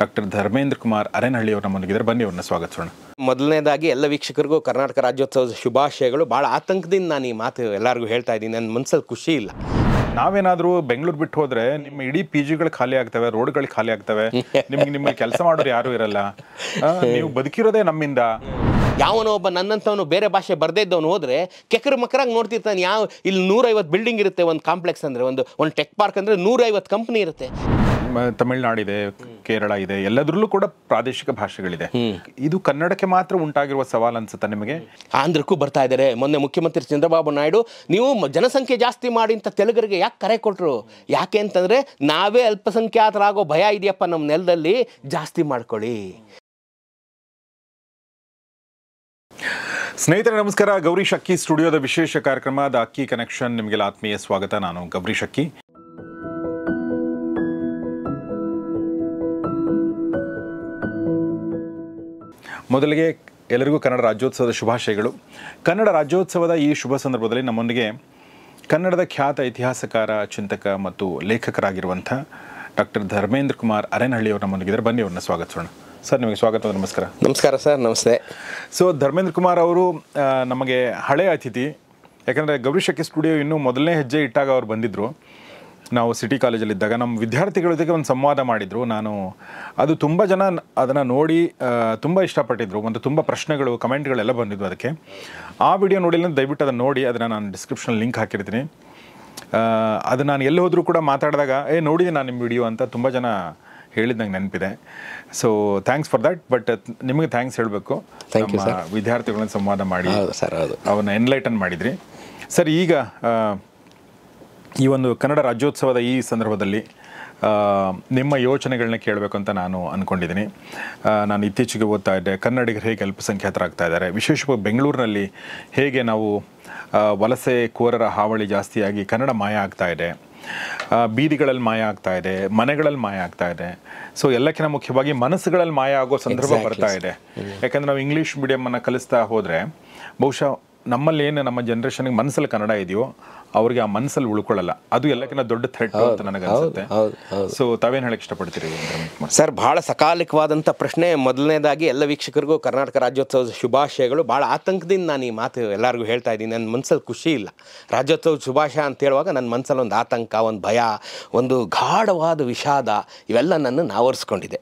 doctor Dharmendra Kumar ಅವರು ನಮ್ಮೊಂದಿಗಿದ್ದಾರೆ ಬನ್ನಿ ಅವ್ರನ್ನ ಸ್ವಾಗತಿಸೋಣ ಮೊದಲನೇದಾಗಿ ಎಲ್ಲ ವೀಕ್ಷಕರಿಗೂ ಕರ್ನಾಟಕ ರಾಜ್ಯೋತ್ಸವದ ಶುಭಾಶಯಗಳು ಭಾಳ ಆತಂಕದಿಂದ ನಾನು ಈ ಮಾತು ಎಲ್ಲರಿಗೂ ಹೇಳ್ತಾ ಇದ್ದೀನಿ ನನ್ನ ಮನಸ್ಸಲ್ಲಿ ಖುಷಿ ಇಲ್ಲ ನಾವೇನಾದರೂ ಬೆಂಗಳೂರು ಬಿಟ್ಟು ಹೋದ್ರೆ ನಿಮ್ಮ ಇಡೀ ಪಿ ಜಿಗಳು ಖಾಲಿ ಆಗ್ತವೆ ರೋಡ್ಗಳು ಖಾಲಿ ಆಗ್ತವೆ ನಿಮ್ಗೆ ನಿಮ್ಮ ಕೆಲಸ ಮಾಡೋರು ಯಾರು ಇರಲ್ಲ ನೀವು ಬದುಕಿರೋದೇ ನಮ್ಮಿಂದ ಯಾವನೋ ಒಬ್ಬ ನನ್ನಂಥವನು ಬೇರೆ ಭಾಷೆ ಬರದೇ ಇದ್ದವನು ಹೋದರೆ ಕೆಕರು ಮಕ್ಕರಾಗಿ ನೋಡ್ತಿರ್ತಾನೆ ಯಾವ ಇಲ್ಲಿ ನೂರೈವತ್ತು ಬಿಲ್ಡಿಂಗ್ ಇರುತ್ತೆ ಒಂದು ಕಾಂಪ್ಲೆಕ್ಸ್ ಅಂದರೆ ಒಂದು ಒಂದು ಟೆಕ್ ಪಾರ್ಕ್ ಅಂದರೆ ನೂರೈವತ್ತು ಕಂಪ್ನಿ ಇರುತ್ತೆ ತಮಿಳ್ನಾಡಿದೆ ಕೇರಳ ಇದೆ ಎಲ್ಲದರಲ್ಲೂ ಕೂಡ ಪ್ರಾದೇಶಿಕ ಭಾಷೆಗಳಿದೆ ಇದು ಕನ್ನಡಕ್ಕೆ ಮಾತ್ರ ಉಂಟಾಗಿರುವ ಸವಾಲು ಅನ್ಸುತ್ತೆ ನಿಮಗೆ ಆಂಧ್ರಕ್ಕೂ ಬರ್ತಾ ಇದ್ದಾರೆ ಮೊನ್ನೆ ಮುಖ್ಯಮಂತ್ರಿ ಚಂದ್ರಬಾಬು ನಾಯ್ಡು ನೀವು ಜನಸಂಖ್ಯೆ ಜಾಸ್ತಿ ಮಾಡಿ ಅಂತ ತೆಲುಗರಿಗೆ ಯಾಕೆ ಕರೆ ಕೊಟ್ಟರು ಯಾಕೆ ಅಂತಂದ್ರೆ ನಾವೇ ಅಲ್ಪಸಂಖ್ಯಾತರಾಗೋ ಭಯ ಇದೆಯಪ್ಪ ನಮ್ಮ ನೆಲದಲ್ಲಿ ಜಾಸ್ತಿ ಮಾಡ್ಕೊಳ್ಳಿ ಸ್ನೇಹಿತರೆ ನಮಸ್ಕಾರ ಗೌರಿ ಶಕ್ಕಿ ಸ್ಟುಡಿಯೋದ ವಿಶೇಷ ಕಾರ್ಯಕ್ರಮ ದ ಅಕ್ಕಿ ಕನೆಕ್ಷನ್ ನಿಮಗೆಲ್ಲ ಆತ್ಮೀಯ ಸ್ವಾಗತ ನಾನು ಗೌರಿ ಶಕ್ಕಿ ಮೊದಲಿಗೆ ಎಲ್ಲರಿಗೂ ಕನ್ನಡ ರಾಜ್ಯೋತ್ಸವದ ಶುಭಾಶಯಗಳು ಕನ್ನಡ ರಾಜ್ಯೋತ್ಸವದ ಈ ಶುಭ ಸಂದರ್ಭದಲ್ಲಿ ನಮ್ಮೊಂದಿಗೆ ಕನ್ನಡದ ಖ್ಯಾತ ಇತಿಹಾಸಕಾರ ಚಿಂತಕ ಮತ್ತು ಲೇಖಕರಾಗಿರುವಂಥ ಡಾಕ್ಟರ್ ಧರ್ಮೇಂದ್ರ ಕುಮಾರ್ ಅವರು ನಮ್ಮೊಂದಿಗಿದ್ದಾರೆ ಬನ್ನಿ ಅವ್ರನ್ನ ಸ್ವಾಗತಿಸೋಣ ಸರ್ ನಿಮಗೆ ಸ್ವಾಗತ ನಮಸ್ಕಾರ ನಮಸ್ಕಾರ ಸರ್ ನಮಸ್ತೆ ಸೊ ಧರ್ಮೇಂದ್ರ ಕುಮಾರ್ ಅವರು ನಮಗೆ ಹಳೆಯ ಅತಿಥಿ ಯಾಕಂದರೆ ಗೌರಿಶಕ್ಕೆ ಸ್ಟುಡಿಯೋ ಇನ್ನೂ ಮೊದಲನೇ ಹೆಜ್ಜೆ ಇಟ್ಟಾಗ ಅವ್ರು ಬಂದಿದ್ದರು ನಾವು ಸಿಟಿ ಕಾಲೇಜಲ್ಲಿದ್ದಾಗ ನಮ್ಮ ವಿದ್ಯಾರ್ಥಿಗಳ ಜೊತೆಗೆ ಒಂದು ಸಂವಾದ ಮಾಡಿದರು ನಾನು ಅದು ತುಂಬ ಜನ ಅದನ್ನು ನೋಡಿ ತುಂಬ ಇಷ್ಟಪಟ್ಟಿದ್ರು ಒಂದು ತುಂಬ ಪ್ರಶ್ನೆಗಳು ಕಮೆಂಟ್ಗಳೆಲ್ಲ ಬಂದಿದ್ವು ಅದಕ್ಕೆ ಆ ವಿಡಿಯೋ ನೋಡಿಲ್ಲ ದಯವಿಟ್ಟು ಅದನ್ನು ನೋಡಿ ಅದನ್ನು ನಾನು ಡಿಸ್ಕ್ರಿಪ್ಷನ್ ಲಿಂಕ್ ಹಾಕಿರ್ತೀನಿ ಅದು ನಾನು ಎಲ್ಲಿ ಹೋದರೂ ಕೂಡ ಮಾತಾಡಿದಾಗ ಏ ನೋಡಿದೆ ನಾನು ನಿಮ್ಮ ವಿಡಿಯೋ ಅಂತ ತುಂಬ ಜನ ಹೇಳಿದ ನಂಗೆ ನೆನಪಿದೆ so thanks for that but ನಿಮಗೆ ಥ್ಯಾಂಕ್ಸ್ ಹೇಳಬೇಕು ವಿದ್ಯಾರ್ಥಿಗಳನ್ನ ಸಂವಾದ ಮಾಡಿ ಸರ್ ಅವನ್ನ ಎನ್ಲೈಟನ್ ಮಾಡಿದ್ರಿ ಸರ್ ಈಗ ಈ ಒಂದು ಕನ್ನಡ ರಾಜ್ಯೋತ್ಸವದ ಈ ಸಂದರ್ಭದಲ್ಲಿ ನಿಮ್ಮ ಯೋಚನೆಗಳನ್ನ ಕೇಳಬೇಕು ಅಂತ ನಾನು ಅಂದ್ಕೊಂಡಿದ್ದೀನಿ ನಾನು ಇತ್ತೀಚೆಗೆ ಓದ್ತಾ ಇದ್ದೆ ಕನ್ನಡಿಗರು ಹೇಗೆ ಅಲ್ಪಸಂಖ್ಯಾತರಾಗ್ತಾ ಇದ್ದಾರೆ ವಿಶೇಷವಾಗಿ ಬೆಂಗಳೂರಿನಲ್ಲಿ ಹೇಗೆ ನಾವು ವಲಸೆ ಕೋರರ ಹಾವಳಿ ಜಾಸ್ತಿಯಾಗಿ ಕನ್ನಡ ಮಾಯ ಆಗ್ತಾ ಇದೆ ಬೀದಿಗಳಲ್ಲಿ ಮಾಯ ಆಗ್ತಾ ಇದೆ ಮನೆಗಳಲ್ಲಿ ಮಾಯ ಆಗ್ತಾ ಇದೆ ಸೊ ಎಲ್ಲಕ್ಕಿಂತ ಮುಖ್ಯವಾಗಿ ಮನಸ್ಸುಗಳಲ್ಲಿ ಮಾಯ ಆಗೋ ಸಂದರ್ಭ ಬರ್ತಾ ಇದೆ ಯಾಕಂದ್ರೆ ನಾವು ಇಂಗ್ಲೀಷ್ ಮೀಡಿಯಮನ್ನು ಕಲಿಸ್ತಾ ಹೋದರೆ ಬಹುಶಃ ನಮ್ಮಲ್ಲಿ ಏನು ನಮ್ಮ ಜನ್ರೇಷನ್ಗೆ ಮನಸ್ಸಲ್ಲಿ ಕನ್ನಡ ಇದೆಯೋ ಅವ್ರಿಗೆ ಆ ಮನಸ್ಸಲ್ಲಿ ಉಳ್ಕೊಳ್ಳಲ್ಲ ಅದು ಎಲ್ಲಕ್ಕಿಂತ ದೊಡ್ಡ ಥ್ರೆಟ್ ಅಂತ ನನಗೆ ಅನಿಸುತ್ತೆ ಸೊ ತಾವೇನು ಹೇಳಕ್ಕೆ ಇಷ್ಟಪಡ್ತೀರಿ ಸರ್ ಭಾಳ ಸಕಾಲಿಕವಾದಂಥ ಪ್ರಶ್ನೆ ಮೊದಲನೇದಾಗಿ ಎಲ್ಲ ವೀಕ್ಷಕರಿಗೂ ಕರ್ನಾಟಕ ರಾಜ್ಯೋತ್ಸವದ ಶುಭಾಶಯಗಳು ಭಾಳ ಆತಂಕದಿಂದ ನಾನು ಈ ಮಾತು ಎಲ್ಲರಿಗೂ ಹೇಳ್ತಾ ಇದ್ದೀನಿ ನನ್ನ ಮನಸ್ಸಲ್ಲಿ ಖುಷಿ ಇಲ್ಲ ರಾಜ್ಯೋತ್ಸವದ ಶುಭಾಶಯ ಅಂತ ಹೇಳುವಾಗ ನನ್ನ ಮನಸ್ಸಲ್ಲಿ ಒಂದು ಆತಂಕ ಒಂದು ಭಯ ಒಂದು ಗಾಢವಾದ ವಿಷಾದ ಇವೆಲ್ಲ ನನ್ನನ್ನು ಆವರಿಸ್ಕೊಂಡಿದೆ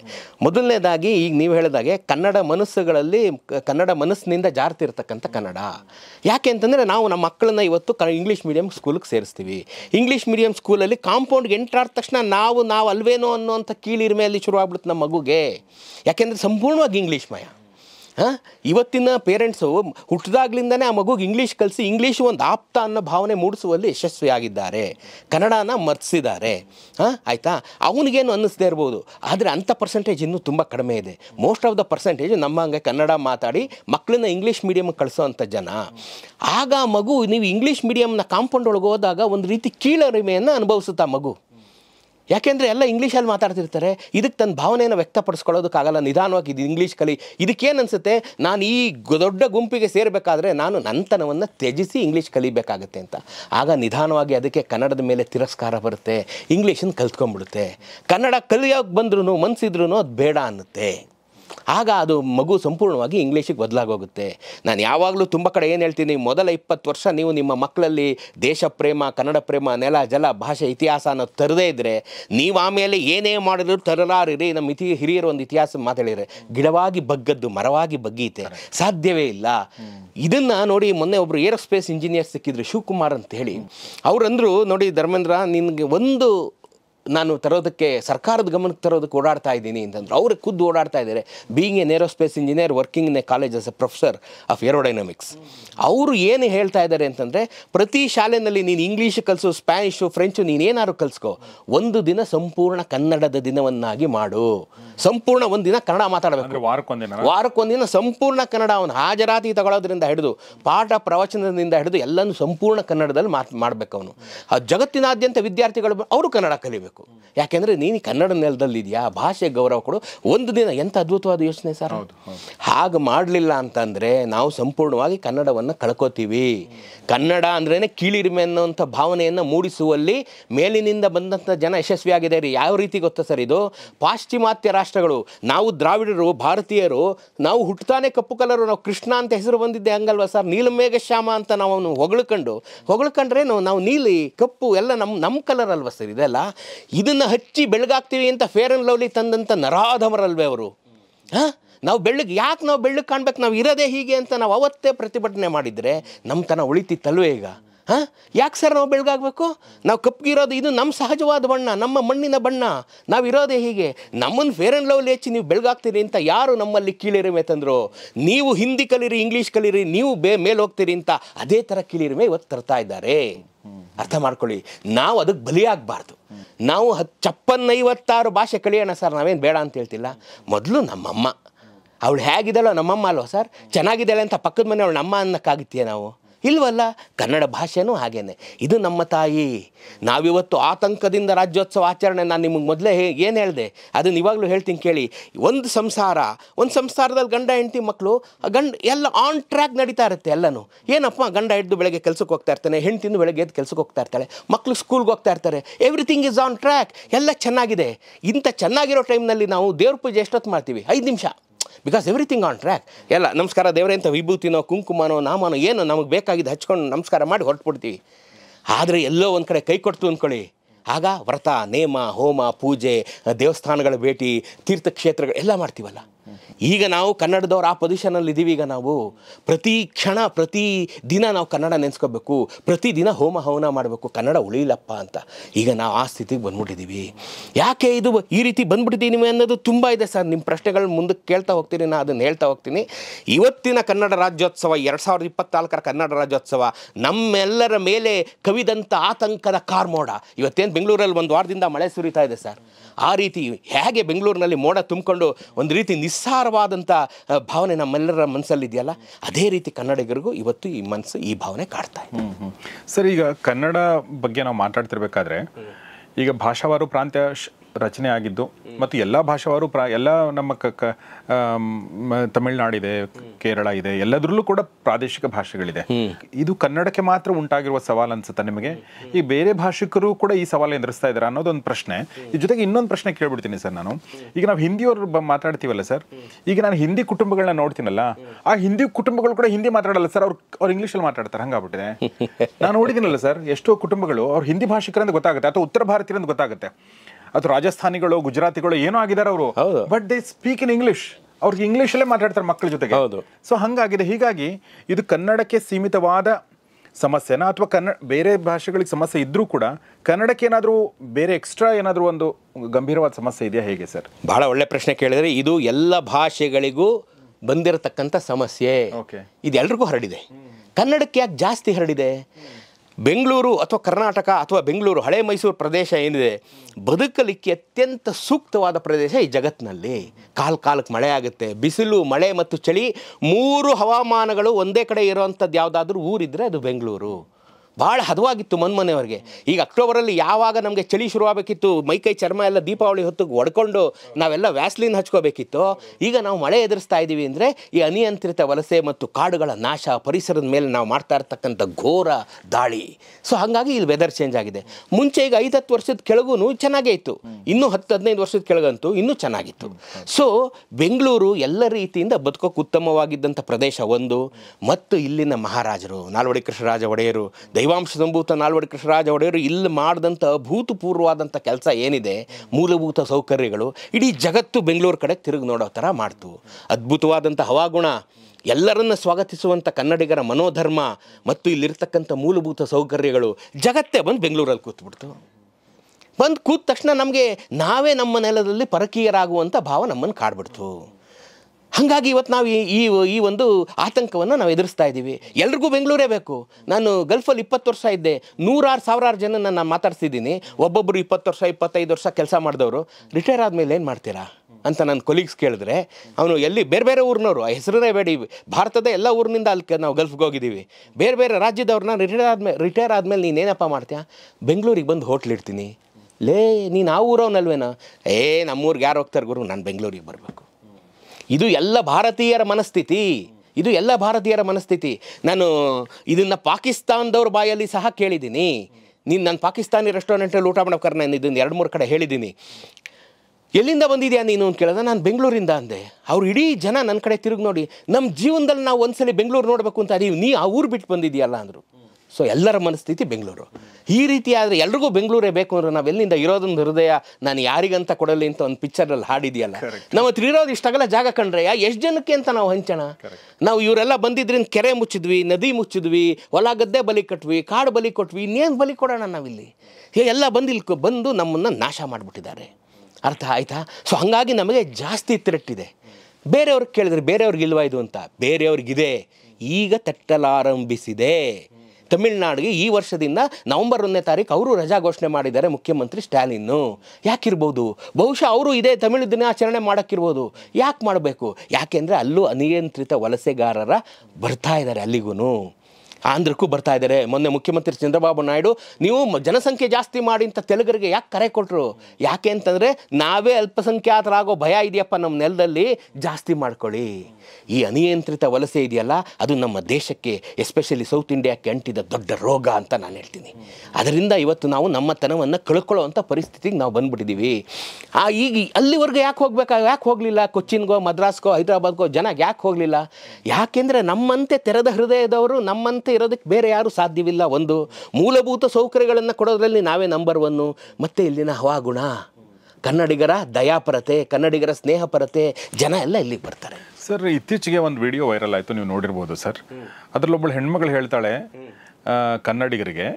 ಮೊದಲನೇದಾಗಿ ಈಗ ನೀವು ಹೇಳಿದಾಗೆ ಕನ್ನಡ ಮನಸ್ಸುಗಳಲ್ಲಿ ಕನ್ನಡ ಮನಸ್ಸಿನಿಂದ ಜಾರ್ತಿರ್ತಕ್ಕಂಥ ಕನ್ನಡ ಯಾಕೆ ಅಂತಂದರೆ ನಾವು ನಮ್ಮ ಮಕ್ಕಳನ್ನ ಇವತ್ತು ಕ ಇಂಗ್ಲೀಷ್ ಮೀಡಿಯಂ ಸ್ಕೂಲಿಗೆ ಸೇರಿಸ್ತೀವಿ ಇಂಗ್ಲೀಷ್ ಮೀಡಿಯಂ ಸ್ಕೂಲಲ್ಲಿ ಕಾಂಪೌಂಡ್ಗೆ ಎಂಟ್ರ್ ಆದ ತಕ್ಷಣ ನಾವು ನಾವು ಅಲ್ವೇನೋ ಅನ್ನೋಂಥ ಕೀಳಿರ್ಮೆಯಲ್ಲಿ ಶುರುವಾಗ್ಬಿಡುತ್ತೆ ನಮ್ಮ ಮಗುಗೆ ಯಾಕೆಂದರೆ ಸಂಪೂರ್ಣವಾಗಿ ಇಂಗ್ಲೀಷ್ ಮಯ ಹಾಂ ಇವತ್ತಿನ ಪೇರೆಂಟ್ಸು ಹುಟ್ಟಿದಾಗ್ಲಿಂದನೇ ಆ ಮಗುಗೆ ಇಂಗ್ಲೀಷ್ ಕಲಿಸಿ ಇಂಗ್ಲೀಷ್ ಒಂದು ಆಪ್ತ ಅನ್ನೋ ಭಾವನೆ ಮೂಡಿಸುವಲ್ಲಿ ಯಶಸ್ವಿಯಾಗಿದ್ದಾರೆ ಕನ್ನಡನ ಮರ್ತಿಸಿದ್ದಾರೆ ಹಾಂ ಆಯಿತಾ ಅವನಿಗೇನು ಅನ್ನಿಸ್ದೇ ಇರ್ಬೋದು ಆದರೆ ಅಂಥ ಪರ್ಸೆಂಟೇಜ್ ಇನ್ನೂ ತುಂಬ ಕಡಿಮೆ ಇದೆ ಮೋಸ್ಟ್ ಆಫ್ ದ ಪರ್ಸೆಂಟೇಜ್ ನಮ್ಮ ಹಂಗೆ ಕನ್ನಡ ಮಾತಾಡಿ ಮಕ್ಕಳನ್ನ ಇಂಗ್ಲೀಷ್ ಮೀಡಿಯಮ್ಗೆ ಕಳಿಸೋವಂಥ ಜನ ಆಗ ಮಗು ನೀವು ಇಂಗ್ಲೀಷ್ ಮೀಡಿಯಮ್ನ ಕಾಂಪೌಂಡ್ ಒಳಗೆ ಹೋದಾಗ ಒಂದು ರೀತಿ ಕೀಳರಿಮೆಯನ್ನು ಅನುಭವಿಸುತ್ತಾ ಮಗು ಯಾಕೆಂದರೆ ಎಲ್ಲ ಇಂಗ್ಲೀಷಲ್ಲಿ ಮಾತಾಡ್ತಿರ್ತಾರೆ ಇದಕ್ಕೆ ತನ್ನ ಭಾವನೆಯನ್ನು ವ್ಯಕ್ತಪಡಿಸ್ಕೊಳ್ಳೋದಕ್ಕಾಗಲ್ಲ ನಿಧಾನವಾಗಿ ಇದು ಇಂಗ್ಲೀಷ್ ಕಲಿ ಇದಕ್ಕೇನು ಅನಿಸುತ್ತೆ ನಾನು ಈ ದೊಡ್ಡ ಗುಂಪಿಗೆ ಸೇರಬೇಕಾದ್ರೆ ನಾನು ನಂತನವನ್ನು ತ್ಯಜಿಸಿ ಇಂಗ್ಲೀಷ್ ಕಲಿಬೇಕಾಗತ್ತೆ ಅಂತ ಆಗ ನಿಧಾನವಾಗಿ ಅದಕ್ಕೆ ಕನ್ನಡದ ಮೇಲೆ ತಿರಸ್ಕಾರ ಬರುತ್ತೆ ಇಂಗ್ಲೀಷನ್ನು ಕಲ್ತ್ಕೊಂಡ್ಬಿಡುತ್ತೆ ಕನ್ನಡ ಕಲಿಯೋಕೆ ಬಂದ್ರೂ ಮನಸ್ಸಿದ್ರೂ ಅದು ಬೇಡ ಅನ್ನುತ್ತೆ ಆಗ ಅದು ಮಗು ಸಂಪೂರ್ಣವಾಗಿ ಇಂಗ್ಲೀಷಿಗೆ ಬದಲಾಗೋಗುತ್ತೆ ನಾನು ಯಾವಾಗಲೂ ತುಂಬ ಕಡೆ ಏನು ಹೇಳ್ತೀನಿ ಮೊದಲ ಇಪ್ಪತ್ತು ವರ್ಷ ನೀವು ನಿಮ್ಮ ಮಕ್ಕಳಲ್ಲಿ ದೇಶ ಪ್ರೇಮ ಕನ್ನಡ ಪ್ರೇಮ ನೆಲ ಜಲ ಭಾಷೆ ಇತಿಹಾಸ ಅನ್ನೋದು ತರದೇ ಇದ್ದರೆ ನೀವು ಆಮೇಲೆ ಏನೇ ಮಾಡಿದ್ರು ತರಲಾರಿರಿ ನಮ್ಮ ಇತಿ ಹಿರಿಯರು ಒಂದು ಇತಿಹಾಸ ಮಾತಾಡಿದರೆ ಗಿಡವಾಗಿ ಬಗ್ಗದ್ದು ಮರವಾಗಿ ಬಗ್ಗೀತೆ ಸಾಧ್ಯವೇ ಇಲ್ಲ ಇದನ್ನು ನೋಡಿ ಮೊನ್ನೆ ಒಬ್ಬರು ಏರೋಸ್ಪೇಸ್ ಇಂಜಿನಿಯರ್ ಸಿಕ್ಕಿದ್ರು ಶಿವಕುಮಾರ್ ಅಂತ ಹೇಳಿ ಅವರಂದರು ನೋಡಿ ಧರ್ಮೇಂದ್ರ ನಿನಗೆ ಒಂದು ನಾನು ತರೋದಕ್ಕೆ ಸರ್ಕಾರದ ಗಮನಕ್ಕೆ ತರೋದಕ್ಕೆ ಓಡಾಡ್ತಾ ಇದ್ದೀನಿ ಅಂತಂದ್ರೆ ಅವರು ಖುದ್ದು ಓಡಾಡ್ತಾ ಇದ್ದಾರೆ being an aerospace engineer working in a college as a professor of aerodynamics ಅವರು ಏನು ಹೇಳ್ತಾ ಇದ್ದಾರೆ ಅಂತಂದರೆ ಪ್ರತಿ ಶಾಲೆಯಲ್ಲಿ ನೀನು ಇಂಗ್ಲೀಷ್ ಕಲಿಸು ಸ್ಪ್ಯಾನಿಷು ಫ್ರೆಂಚು ನೀನು ಏನಾದ್ರು ಕಲಿಸ್ಕೋ ಒಂದು ದಿನ ಸಂಪೂರ್ಣ ಕನ್ನಡದ ದಿನವನ್ನಾಗಿ ಮಾಡು ಸಂಪೂರ್ಣ ಒಂದು ದಿನ ಕನ್ನಡ ಮಾತಾಡಬೇಕು ವಾರಕ್ಕೊಂದಿನ ವಾರಕ್ಕೊಂದಿನ ಸಂಪೂರ್ಣ ಕನ್ನಡ ಅವನು ಹಾಜರಾತಿ ತಗೊಳ್ಳೋದ್ರಿಂದ ಹಿಡಿದು ಪಾಠ ಪ್ರವಚನದಿಂದ ಹಿಡಿದು ಎಲ್ಲನೂ ಸಂಪೂರ್ಣ ಕನ್ನಡದಲ್ಲಿ ಮಾತು ಮಾಡಬೇಕು ಅವನು ಆ ಜಗತ್ತಿನಾದ್ಯಂತ ವಿದ್ಯಾರ್ಥಿಗಳು ಅವರು ಕನ್ನಡ ಕಲಿಬೇಕು ಮಾಡಬೇಕು ಯಾಕೆಂದರೆ ನೀನು ಕನ್ನಡ ನೆಲದಲ್ಲಿದೆಯಾ ಭಾಷೆ ಗೌರವ ಕೊಡು ಒಂದು ದಿನ ಎಂಥ ಅದ್ಭುತವಾದ ಯೋಚನೆ ಸರ್ ಹಾಗೆ ಮಾಡಲಿಲ್ಲ ಅಂತಂದರೆ ನಾವು ಸಂಪೂರ್ಣವಾಗಿ ಕನ್ನಡವನ್ನು ಕಳ್ಕೊತೀವಿ ಕನ್ನಡ ಅಂದ್ರೇ ಕೀಳಿರಿಮೆ ಅನ್ನೋಂಥ ಭಾವನೆಯನ್ನು ಮೂಡಿಸುವಲ್ಲಿ ಮೇಲಿನಿಂದ ಬಂದಂಥ ಜನ ಯಶಸ್ವಿಯಾಗಿದೆ ರೀ ಯಾವ ರೀತಿ ಗೊತ್ತಾ ಸರ್ ಇದು ಪಾಶ್ಚಿಮಾತ್ಯ ರಾಷ್ಟ್ರಗಳು ನಾವು ದ್ರಾವಿಡರು ಭಾರತೀಯರು ನಾವು ಹುಟ್ಟುತ್ತಾನೆ ಕಪ್ಪು ಕಲರು ನಾವು ಕೃಷ್ಣ ಅಂತ ಹೆಸರು ಬಂದಿದ್ದೆ ಹಂಗಲ್ವ ಸರ್ ನೀಲಮೇಘ ಶ್ಯಾಮ ಅಂತ ನಾವು ಅವನು ಹೊಗಳ್ಕೊಂಡು ಹೊಗಳ್ಕೊಂಡ್ರೇನು ನಾವು ನೀಲಿ ಕಪ್ಪು ಎಲ್ಲ ನಮ್ಮ ನಮ್ಮ ಕಲರ್ ಅಲ್ವಾ ಸರ್ ಇದೆಲ್ಲ ಇದನ್ನು ಹಚ್ಚಿ ಬೆಳಗಾಗ್ತೀವಿ ಅಂತ ಫೇರ್ ಆ್ಯಂಡ್ ಲವ್ಲಿ ತಂದಂಥ ನರಾಧಮರಲ್ವೇ ಅವರು ಹಾಂ ನಾವು ಬೆಳ್ಳಗೆ ಯಾಕೆ ನಾವು ಬೆಳ್ಳಗೆ ಕಾಣ್ಬೇಕು ನಾವು ಇರೋದೇ ಹೀಗೆ ಅಂತ ನಾವು ಅವತ್ತೇ ಪ್ರತಿಭಟನೆ ಮಾಡಿದರೆ ನಮ್ಮತನ ಉಳಿತಿತ್ತಲ್ವೇ ಈಗ ಹಾಂ ಯಾಕೆ ಸರ್ ನಾವು ಬೆಳಗಾಗಬೇಕು ನಾವು ಕಪ್ಪಗಿರೋದು ಇದು ನಮ್ಮ ಸಹಜವಾದ ಬಣ್ಣ ನಮ್ಮ ಮಣ್ಣಿನ ಬಣ್ಣ ನಾವು ಇರೋದೇ ಹೀಗೆ ನಮ್ಮನ್ನು ಫೇರ್ ಆ್ಯಂಡ್ ಲವ್ಲಿ ಹೆಚ್ಚಿ ನೀವು ಬೆಳಗಾಗ್ತೀರಿ ಅಂತ ಯಾರು ನಮ್ಮಲ್ಲಿ ಕೀಳಿರಿಮೆ ತಂದರು ನೀವು ಹಿಂದಿ ಕಲೀರಿ ಇಂಗ್ಲೀಷ್ ಕಲೀರಿ ನೀವು ಬೇ ಮೇಲೆ ಹೋಗ್ತೀರಿ ಅಂತ ಅದೇ ಥರ ಕೀಳಿರಿಮೆ ಇವತ್ತು ತರ್ತಾ ಇದ್ದಾರೆ ಅರ್ಥ ಮಾಡ್ಕೊಳ್ಳಿ ನಾವು ಅದಕ್ಕೆ ಬಲಿಯಾಗಬಾರ್ದು ನಾವು ಹತ್ತು ಚಪ್ಪನ್ನೈವತ್ತಾರು ಭಾಷೆ ಕಲಿಯೋಣ ಸರ್ ನಾವೇನು ಬೇಡ ಅಂತ ಹೇಳ್ತಿಲ್ಲ ಮೊದಲು ನಮ್ಮಮ್ಮ ಅವಳು ಹೇಗಿದ್ದಾಳೋ ನಮ್ಮಮ್ಮ ಅಲ್ವ ಸರ್ ಚೆನ್ನಾಗಿದ್ದಾಳೆ ಅಂತ ಪಕ್ಕದ ಮನೆ ಅವಳು ನಮ್ಮ ಅನ್ನೋಕ್ಕಾಗಿತ್ತೀಯ ನಾವು ಇಲ್ವಲ್ಲ ಕನ್ನಡ ಭಾಷೆನೂ ಹಾಗೇನೆ ಇದು ನಮ್ಮ ತಾಯಿ ನಾವಿವತ್ತು ಆತಂಕದಿಂದ ರಾಜ್ಯೋತ್ಸವ ಆಚರಣೆ ನಾನು ನಿಮಗೆ ಮೊದಲೇ ಏನು ಹೇಳಿದೆ ಅದನ್ನು ಇವಾಗಲೂ ಹೇಳ್ತೀನಿ ಕೇಳಿ ಒಂದು ಸಂಸಾರ ಒಂದು ಸಂಸಾರದಲ್ಲಿ ಗಂಡ ಹೆಂಡತಿ ಮಕ್ಕಳು ಗಂಡ ಎಲ್ಲ ಆನ್ ಟ್ರ್ಯಾಕ್ ನಡೀತಾ ಇರುತ್ತೆ ಎಲ್ಲನೂ ಏನಪ್ಪ ಗಂಡ ಹಿಡ್ದು ಬೆಳಗ್ಗೆ ಕೆಲಸಕ್ಕೆ ಹೋಗ್ತಾ ಇರ್ತಾನೆ ಹೆಂಡ್ತಿಂದು ಬೆಳಗ್ಗೆ ಎದ್ದು ಕೆಲಸಕ್ಕೆ ಹೋಗ್ತಾ ಇರ್ತಾಳೆ ಮಕ್ಕಳು ಸ್ಕೂಲ್ಗೆ ಹೋಗ್ತಾ ಇರ್ತಾರೆ ಎವ್ರಿಥಿಂಗ್ ಇಸ್ ಆನ್ ಟ್ರ್ಯಾಕ್ ಎಲ್ಲ ಚೆನ್ನಾಗಿದೆ ಇಂಥ ಚೆನ್ನಾಗಿರೋ ಟೈಮ್ನಲ್ಲಿ ನಾವು ದೇವ್ರ ಪೂಜೆ ಎಷ್ಟೊತ್ತು ಮಾಡ್ತೀವಿ ಐದು ನಿಮಿಷ ಬಿಕಾಸ್ ಎವ್ರಿಥಿಂಗ್ ಆನ್ ಟ್ರ್ಯಾಕ್ ಎಲ್ಲ ನಮಸ್ಕಾರ ದೇವರೇ ಅಂತ ವಿಭೂತಿನೋ ಕುಂಕುಮನೋ ನಾಮನೋ ಏನೋ ನಮಗೆ ಬೇಕಾಗಿದ್ದು ಹಚ್ಕೊಂಡು ನಮಸ್ಕಾರ ಮಾಡಿ ಹೊರಟುಬಿಡ್ತೀವಿ ಆದರೆ ಎಲ್ಲೋ ಒಂದು ಕಡೆ ಕೈ ಕೊಡ್ತು ಅಂದ್ಕೊಳ್ಳಿ ಆಗ ವ್ರತ ನೇಮ ಹೋಮ ಪೂಜೆ ದೇವಸ್ಥಾನಗಳ ಭೇಟಿ ತೀರ್ಥಕ್ಷೇತ್ರಗಳು ಎಲ್ಲ ಮಾಡ್ತೀವಲ್ಲ ಈಗ ನಾವು ಕನ್ನಡದವ್ರು ಆ ಅಲ್ಲಿ ಇದ್ದೀವಿ ಈಗ ನಾವು ಪ್ರತಿ ಕ್ಷಣ ಪ್ರತಿ ದಿನ ನಾವು ಕನ್ನಡ ನೆನೆಸ್ಕೋಬೇಕು ಪ್ರತಿ ದಿನ ಹೋಮ ಹವನ ಮಾಡಬೇಕು ಕನ್ನಡ ಉಳಿಲಪ್ಪ ಅಂತ ಈಗ ನಾವು ಆ ಸ್ಥಿತಿಗೆ ಬಂದ್ಬಿಟ್ಟಿದ್ದೀವಿ ಯಾಕೆ ಇದು ಈ ರೀತಿ ಬಂದ್ಬಿಟ್ಟಿದ್ದೀನಿ ಅನ್ನೋದು ತುಂಬ ಇದೆ ಸರ್ ನಿಮ್ಮ ಪ್ರಶ್ನೆಗಳು ಮುಂದಕ್ಕೆ ಕೇಳ್ತಾ ಹೋಗ್ತೀನಿ ನಾನು ಅದನ್ನು ಹೇಳ್ತಾ ಹೋಗ್ತೀನಿ ಇವತ್ತಿನ ಕನ್ನಡ ರಾಜ್ಯೋತ್ಸವ ಎರಡು ಸಾವಿರದ ಇಪ್ಪತ್ತ್ನಾಲ್ಕರ ಕನ್ನಡ ರಾಜ್ಯೋತ್ಸವ ನಮ್ಮೆಲ್ಲರ ಮೇಲೆ ಕವಿದಂಥ ಆತಂಕದ ಕಾರ್ಮೋಡ ಇವತ್ತೇನು ಬೆಂಗಳೂರಲ್ಲಿ ಒಂದು ವಾರದಿಂದ ಮಳೆ ಸುರಿತಾ ಇದೆ ಸರ್ ಆ ರೀತಿ ಹೇಗೆ ಬೆಂಗಳೂರಿನಲ್ಲಿ ಮೋಡ ತುಂಬಿಕೊಂಡು ಒಂದು ರೀತಿ ನಿ ನಿಸ್ಸಾರವಾದಂಥ ಭಾವನೆ ನಮ್ಮೆಲ್ಲರ ಮನಸ್ಸಲ್ಲಿ ಇದೆಯಲ್ಲ ಅದೇ ರೀತಿ ಕನ್ನಡಿಗರಿಗೂ ಇವತ್ತು ಈ ಮನಸ್ಸು ಈ ಭಾವನೆ ಕಾಡ್ತಾ ಇದೆ ಸರ್ ಈಗ ಕನ್ನಡ ಬಗ್ಗೆ ನಾವು ಮಾತಾಡ್ತಿರ್ಬೇಕಾದ್ರೆ ಈಗ ಭಾಷಾವಾರು ಪ್ರಾಂತ್ಯ ರಚನೆ ಆಗಿದ್ದು ಮತ್ತು ಎಲ್ಲ ಭಾಷಾವಾರು ಪ್ರಾ ಎಲ್ಲ ನಮ್ಮ ಕ ತಮಿಳ್ನಾಡಿದೆ ಕೇರಳ ಇದೆ ಎಲ್ಲದರಲ್ಲೂ ಕೂಡ ಪ್ರಾದೇಶಿಕ ಭಾಷೆಗಳಿದೆ ಇದು ಕನ್ನಡಕ್ಕೆ ಮಾತ್ರ ಉಂಟಾಗಿರುವ ಸವಾಲು ಅನ್ಸುತ್ತೆ ನಿಮಗೆ ಈ ಬೇರೆ ಭಾಷಿಕರು ಕೂಡ ಈ ಸವಾಲು ಎದುರಿಸ್ತಾ ಇದ್ದಾರೆ ಅನ್ನೋದೊಂದು ಪ್ರಶ್ನೆ ಈ ಜೊತೆಗೆ ಇನ್ನೊಂದು ಪ್ರಶ್ನೆ ಕೇಳ್ಬಿಡ್ತೀನಿ ಸರ್ ನಾನು ಈಗ ನಾವು ಹಿಂದಿಯವರು ಮಾತಾಡ್ತೀವಲ್ಲ ಸರ್ ಈಗ ನಾನು ಹಿಂದಿ ಕುಟುಂಬಗಳನ್ನ ನೋಡ್ತೀನಲ್ಲ ಆ ಹಿಂದಿ ಕುಟುಂಬಗಳು ಕೂಡ ಹಿಂದಿ ಮಾತಾಡಲ್ಲ ಸರ್ ಅವ್ರು ಅವ್ರು ಇಂಗ್ಲೀಷಲ್ಲಿ ಮಾತಾಡ್ತಾರೆ ಹಂಗಾಗ್ಬಿಟ್ಟಿದೆ ನಾನು ನೋಡಿದೀನಲ್ಲ ಸರ್ ಎಷ್ಟೋ ಕುಟುಂಬಗಳು ಅವ್ರು ಹಿಂದಿ ಭಾಷಿಕರಂತ ಗೊತ್ತಾಗುತ್ತೆ ಅಥವಾ ಉತ್ತರ ಭಾರತೀಯರಂತ ಗೊತ್ತಾಗುತ್ತೆ ಅದು ರಾಜಸ್ಥಾನಿಗಳು ಗುಜರಾತಿಗಳು ಏನೋ ಆಗಿದ್ದಾರೆ ಅವರು but they speak in English ಅವ್ರಿಗೆ ಇಂಗ್ಲೀಷಲ್ಲೇ ಮಾತಾಡ್ತಾರೆ ಮಕ್ಕಳ ಜೊತೆಗೆ ಸೊ ಹಂಗಾಗಿದೆ ಹೀಗಾಗಿ ಇದು ಕನ್ನಡಕ್ಕೆ ಸೀಮಿತವಾದ ಸಮಸ್ಯೆನ ಅಥವಾ ಕನ್ನಡ ಬೇರೆ ಭಾಷೆಗಳಿಗೆ ಸಮಸ್ಯೆ ಇದ್ರೂ ಕೂಡ ಕನ್ನಡಕ್ಕೆ ಏನಾದರೂ ಬೇರೆ ಎಕ್ಸ್ಟ್ರಾ ಏನಾದರೂ ಒಂದು ಗಂಭೀರವಾದ ಸಮಸ್ಯೆ ಇದೆಯಾ ಹೇಗೆ ಸರ್ ಬಹಳ ಒಳ್ಳೆ ಪ್ರಶ್ನೆ ಕೇಳಿದರೆ ಇದು ಎಲ್ಲ ಭಾಷೆಗಳಿಗೂ ಬಂದಿರತಕ್ಕಂಥ ಸಮಸ್ಯೆ ಇದೆಲ್ಲರಿಗೂ ಹರಡಿದೆ ಕನ್ನಡಕ್ಕೆ ಯಾಕೆ ಜಾಸ್ತಿ ಹರಡಿದೆ ಬೆಂಗಳೂರು ಅಥವಾ ಕರ್ನಾಟಕ ಅಥವಾ ಬೆಂಗಳೂರು ಹಳೆ ಮೈಸೂರು ಪ್ರದೇಶ ಏನಿದೆ ಬದುಕಲಿಕ್ಕೆ ಅತ್ಯಂತ ಸೂಕ್ತವಾದ ಪ್ರದೇಶ ಈ ಜಗತ್ತಿನಲ್ಲಿ ಕಾಲು ಕಾಲಕ್ಕೆ ಮಳೆ ಆಗುತ್ತೆ ಬಿಸಿಲು ಮಳೆ ಮತ್ತು ಚಳಿ ಮೂರು ಹವಾಮಾನಗಳು ಒಂದೇ ಕಡೆ ಇರೋವಂಥದ್ದು ಯಾವುದಾದ್ರೂ ಊರಿದ್ದರೆ ಅದು ಬೆಂಗಳೂರು ಭಾಳ ಹದವಾಗಿತ್ತು ಮನ್ಮನೆಯವ್ರಿಗೆ ಈಗ ಅಕ್ಟೋಬರಲ್ಲಿ ಯಾವಾಗ ನಮಗೆ ಚಳಿ ಶುರುವಾಗಬೇಕಿತ್ತು ಕೈ ಚರ್ಮ ಎಲ್ಲ ದೀಪಾವಳಿ ಹೊತ್ತಿಗೆ ಒಡ್ಕೊಂಡು ನಾವೆಲ್ಲ ವ್ಯಾಸ್ಲಿನ್ ಹಚ್ಕೋಬೇಕಿತ್ತು ಈಗ ನಾವು ಮಳೆ ಎದುರಿಸ್ತಾ ಇದ್ದೀವಿ ಅಂದರೆ ಈ ಅನಿಯಂತ್ರಿತ ವಲಸೆ ಮತ್ತು ಕಾಡುಗಳ ನಾಶ ಪರಿಸರದ ಮೇಲೆ ನಾವು ಮಾಡ್ತಾ ಇರ್ತಕ್ಕಂಥ ಘೋರ ದಾಳಿ ಸೊ ಹಾಗಾಗಿ ಇಲ್ಲಿ ವೆದರ್ ಚೇಂಜ್ ಆಗಿದೆ ಮುಂಚೆ ಈಗ ಐದು ಹತ್ತು ವರ್ಷದ ಕೆಳಗೂ ಚೆನ್ನಾಗೇ ಇತ್ತು ಇನ್ನೂ ಹತ್ತು ಹದಿನೈದು ವರ್ಷದ ಕೆಳಗಂತೂ ಇನ್ನೂ ಚೆನ್ನಾಗಿತ್ತು ಸೊ ಬೆಂಗಳೂರು ಎಲ್ಲ ರೀತಿಯಿಂದ ಬದುಕೋಕೆ ಉತ್ತಮವಾಗಿದ್ದಂಥ ಪ್ರದೇಶ ಒಂದು ಮತ್ತು ಇಲ್ಲಿನ ಮಹಾರಾಜರು ನಾಲ್ವಡಿ ಕೃಷ್ಣರಾಜ ಒಡೆಯರು ದೈವಾಂಶ ಸಂಭೂತ ನಾಲ್ವಡಿ ಕೃಷ್ಣರಾಜ ಒಡೆಯರು ಇಲ್ಲಿ ಮಾಡಿದಂಥ ಅಭೂತಪೂರ್ವವಾದಂಥ ಕೆಲಸ ಏನಿದೆ ಮೂಲಭೂತ ಸೌಕರ್ಯಗಳು ಇಡೀ ಜಗತ್ತು ಬೆಂಗಳೂರು ಕಡೆ ತಿರುಗಿ ನೋಡೋ ಥರ ಮಾಡ್ತು ಅದ್ಭುತವಾದಂಥ ಹವಾಗುಣ ಎಲ್ಲರನ್ನ ಸ್ವಾಗತಿಸುವಂಥ ಕನ್ನಡಿಗರ ಮನೋಧರ್ಮ ಮತ್ತು ಇಲ್ಲಿರ್ತಕ್ಕಂಥ ಮೂಲಭೂತ ಸೌಕರ್ಯಗಳು ಜಗತ್ತೇ ಬಂದು ಬೆಂಗಳೂರಲ್ಲಿ ಕೂತ್ಬಿಡ್ತು ಬಂದು ಕೂತ ತಕ್ಷಣ ನಮಗೆ ನಾವೇ ನಮ್ಮ ನೆಲದಲ್ಲಿ ಪರಕೀಯರಾಗುವಂಥ ಭಾವ ನಮ್ಮನ್ನು ಕಾಡ್ಬಿಡ್ತು ಹಾಗಾಗಿ ಇವತ್ತು ನಾವು ಈ ಈ ಒಂದು ಆತಂಕವನ್ನು ನಾವು ಎದುರಿಸ್ತಾ ಇದ್ದೀವಿ ಎಲ್ರಿಗೂ ಬೆಂಗಳೂರೇ ಬೇಕು ನಾನು ಗಲ್ಫಲ್ಲಿ ಇಪ್ಪತ್ತು ವರ್ಷ ಇದ್ದೆ ನೂರಾರು ಸಾವಿರಾರು ಜನ ನಾನು ಮಾತಾಡ್ತಿದ್ದೀನಿ ಒಬ್ಬೊಬ್ಬರು ಇಪ್ಪತ್ತು ವರ್ಷ ಇಪ್ಪತ್ತೈದು ವರ್ಷ ಕೆಲಸ ಮಾಡಿದವರು ರಿಟೈರ್ ಆದಮೇಲೆ ಏನು ಮಾಡ್ತೀರಾ ಅಂತ ನನ್ನ ಕೊಲೀಗ್ಸ್ ಕೇಳಿದ್ರೆ ಅವನು ಎಲ್ಲಿ ಬೇರೆ ಬೇರೆ ಊರಿನವರು ಆ ಹೆಸರೇ ಬೇಡಿ ಭಾರತದ ಎಲ್ಲ ಊರಿನಿಂದ ಅಲ್ಲಿ ನಾವು ಗಲ್ಫ್ಗೆ ಹೋಗಿದ್ದೀವಿ ಬೇರೆ ಬೇರೆ ರಾಜ್ಯದವ್ರನ್ನ ರಿಟೈರ್ ಆದಮೇಲೆ ರಿಟೈರ್ ಆದಮೇಲೆ ನೀನೇನಪ್ಪ ಮಾಡ್ತೀಯಾ ಬೆಂಗಳೂರಿಗೆ ಬಂದು ಹೋಟ್ಲಿಡ್ತೀನಿ ಲೇ ನೀನು ಆ ಊರವನಲ್ವೇನ ಏ ನಮ್ಮೂರಿಗೆ ಯಾರು ಹೋಗ್ತಾರೆ ಗುರು ನಾನು ಬೆಂಗಳೂರಿಗೆ ಬರಬೇಕು ಇದು ಎಲ್ಲ ಭಾರತೀಯರ ಮನಸ್ಥಿತಿ ಇದು ಎಲ್ಲ ಭಾರತೀಯರ ಮನಸ್ಥಿತಿ ನಾನು ಇದನ್ನು ಪಾಕಿಸ್ತಾನದವ್ರ ಬಾಯಲ್ಲಿ ಸಹ ಕೇಳಿದ್ದೀನಿ ನೀನು ನಾನು ಪಾಕಿಸ್ತಾನಿ ರೆಸ್ಟೋರೆಂಟಲ್ಲಿ ಊಟ ಮಾಡೋಕೆ ನಾನು ಇದನ್ನು ಎರಡು ಮೂರು ಕಡೆ ಹೇಳಿದ್ದೀನಿ ಎಲ್ಲಿಂದ ಬಂದಿದ್ಯಾ ನೀನು ಅಂತ ಕೇಳಿದ್ರೆ ನಾನು ಬೆಂಗಳೂರಿಂದ ಅಂದೆ ಅವ್ರು ಇಡೀ ಜನ ನನ್ನ ಕಡೆ ತಿರುಗಿ ನೋಡಿ ನಮ್ಮ ಜೀವನದಲ್ಲಿ ನಾವು ಒಂದ್ಸಲಿ ಬೆಂಗಳೂರು ನೋಡಬೇಕು ಅಂತ ಅದೀವಿ ನೀ ಆ ಊರು ಬಿಟ್ಟು ಬಂದಿದೆಯಲ್ಲ ಅಂದರು ಸೊ ಎಲ್ಲರ ಮನಸ್ಥಿತಿ ಬೆಂಗಳೂರು ಈ ರೀತಿ ಆದರೆ ಎಲ್ರಿಗೂ ಬೆಂಗಳೂರೇ ಬೇಕು ಅಂದ್ರೆ ಎಲ್ಲಿಂದ ಇರೋದೊಂದು ಹೃದಯ ನಾನು ಯಾರಿಗಂತ ಕೊಡಲಿ ಅಂತ ಒಂದು ಪಿಕ್ಚರಲ್ಲಿ ಹಾಡಿದೆಯಲ್ಲ ನಾವು ಹತ್ರ ಇರೋದು ಇಷ್ಟಾಗಲ್ಲ ಜಾಗ ಕಂಡ್ರೆ ಎಷ್ಟು ಜನಕ್ಕೆ ಅಂತ ನಾವು ಹಂಚೋಣ ನಾವು ಇವರೆಲ್ಲ ಬಂದಿದ್ರಿಂದ ಕೆರೆ ಮುಚ್ಚಿದ್ವಿ ನದಿ ಮುಚ್ಚಿದ್ವಿ ಹೊಲ ಗದ್ದೆ ಬಲಿ ಕಟ್ವಿ ಕಾಡು ಬಲಿ ಕೊಟ್ವಿ ಇನ್ನೇನು ಬಲಿ ಕೊಡೋಣ ನಾವಿಲ್ಲಿ ಎಲ್ಲ ಬಂದು ಬಂದು ನಮ್ಮನ್ನು ನಾಶ ಮಾಡಿಬಿಟ್ಟಿದ್ದಾರೆ ಅರ್ಥ ಆಯಿತಾ ಸೊ ಹಾಗಾಗಿ ನಮಗೆ ಜಾಸ್ತಿ ತಿರಟ್ಟಿದೆ ಬೇರೆಯವ್ರಿಗೆ ಕೇಳಿದ್ರೆ ಬೇರೆಯವ್ರಿಗೆ ಇಲ್ವಾ ಇದು ಅಂತ ಬೇರೆಯವ್ರಿಗಿದೆ ಈಗ ತಟ್ಟಲಾರಂಭಿಸಿದೆ ತಮಿಳ್ನಾಡಿಗೆ ಈ ವರ್ಷದಿಂದ ನವೆಂಬರ್ ಒಂದನೇ ತಾರೀಕು ಅವರು ರಜಾ ಘೋಷಣೆ ಮಾಡಿದ್ದಾರೆ ಮುಖ್ಯಮಂತ್ರಿ ಸ್ಟ್ಯಾಲಿನ್ನು ಯಾಕಿರ್ಬೋದು ಬಹುಶಃ ಅವರು ಇದೇ ತಮಿಳು ದಿನಾಚರಣೆ ಮಾಡೋಕ್ಕಿರ್ಬೋದು ಯಾಕೆ ಮಾಡಬೇಕು ಯಾಕೆಂದರೆ ಅಲ್ಲೂ ಅನಿಯಂತ್ರಿತ ವಲಸೆಗಾರರ ಬರ್ತಾ ಇದ್ದಾರೆ ಅಲ್ಲಿಗೂ ಆಂಧ್ರಕ್ಕೂ ಬರ್ತಾ ಇದ್ದಾರೆ ಮೊನ್ನೆ ಮುಖ್ಯಮಂತ್ರಿ ಚಂದ್ರಬಾಬು ನಾಯ್ಡು ನೀವು ಜನಸಂಖ್ಯೆ ಜಾಸ್ತಿ ಮಾಡಿ ಅಂತ ತೆಲುಗರಿಗೆ ಯಾಕೆ ಕರೆ ಕೊಟ್ಟರು ಯಾಕೆ ಅಂತಂದರೆ ನಾವೇ ಅಲ್ಪಸಂಖ್ಯಾತರಾಗೋ ಭಯ ಇದೆಯಪ್ಪ ನಮ್ಮ ನೆಲದಲ್ಲಿ ಜಾಸ್ತಿ ಮಾಡ್ಕೊಳ್ಳಿ ಈ ಅನಿಯಂತ್ರಿತ ವಲಸೆ ಇದೆಯಲ್ಲ ಅದು ನಮ್ಮ ದೇಶಕ್ಕೆ ಎಸ್ಪೆಷಲಿ ಸೌತ್ ಇಂಡಿಯಾಕ್ಕೆ ಅಂಟಿದ ದೊಡ್ಡ ರೋಗ ಅಂತ ನಾನು ಹೇಳ್ತೀನಿ ಅದರಿಂದ ಇವತ್ತು ನಾವು ನಮ್ಮತನವನ್ನು ಕಳ್ಕೊಳ್ಳೋವಂಥ ಪರಿಸ್ಥಿತಿಗೆ ನಾವು ಬಂದ್ಬಿಟ್ಟಿದ್ದೀವಿ ಆ ಈಗ ಅಲ್ಲಿವರೆಗೂ ಯಾಕೆ ಹೋಗ್ಬೇಕಾ ಯಾಕೆ ಹೋಗಲಿಲ್ಲ ಕೊಚ್ಚಿನ್ಗೋ ಮದ್ರಾಸ್ಗೋ ಹೈದರಾಬಾದ್ಗೋ ಜನ ಯಾಕೆ ಹೋಗಲಿಲ್ಲ ಯಾಕೆಂದರೆ ನಮ್ಮಂತೆ ತೆರೆದ ಹೃದಯದವರು ನಮ್ಮಂತೆ ಇರೋದಕ್ಕೆ ಬೇರೆ ಯಾರು ಸಾಧ್ಯವಿಲ್ಲ ಒಂದು ಮೂಲಭೂತ ಸೌಕರ್ಯಗಳನ್ನು ಕೊಡೋದ್ರಲ್ಲಿ ನಾವೇ ನಂಬರ್ ಒನ್ನು ಮತ್ತು ಇಲ್ಲಿನ ಹವಾಗುಣ ಕನ್ನಡಿಗರ ದಯಾಪರತೆ ಕನ್ನಡಿಗರ ಸ್ನೇಹಪರತೆ ಜನ ಎಲ್ಲ ಇಲ್ಲಿಗೆ ಬರ್ತಾರೆ ಸರ್ ಇತ್ತೀಚೆಗೆ ಒಂದು ವಿಡಿಯೋ ವೈರಲ್ ಆಯಿತು ನೀವು ನೋಡಿರ್ಬೋದು ಸರ್ ಅದರಲ್ಲೊಬ್ಬಳು ಹೆಣ್ಮಗಳು ಹೇಳ್ತಾಳೆ ಕನ್ನಡಿಗರಿಗೆ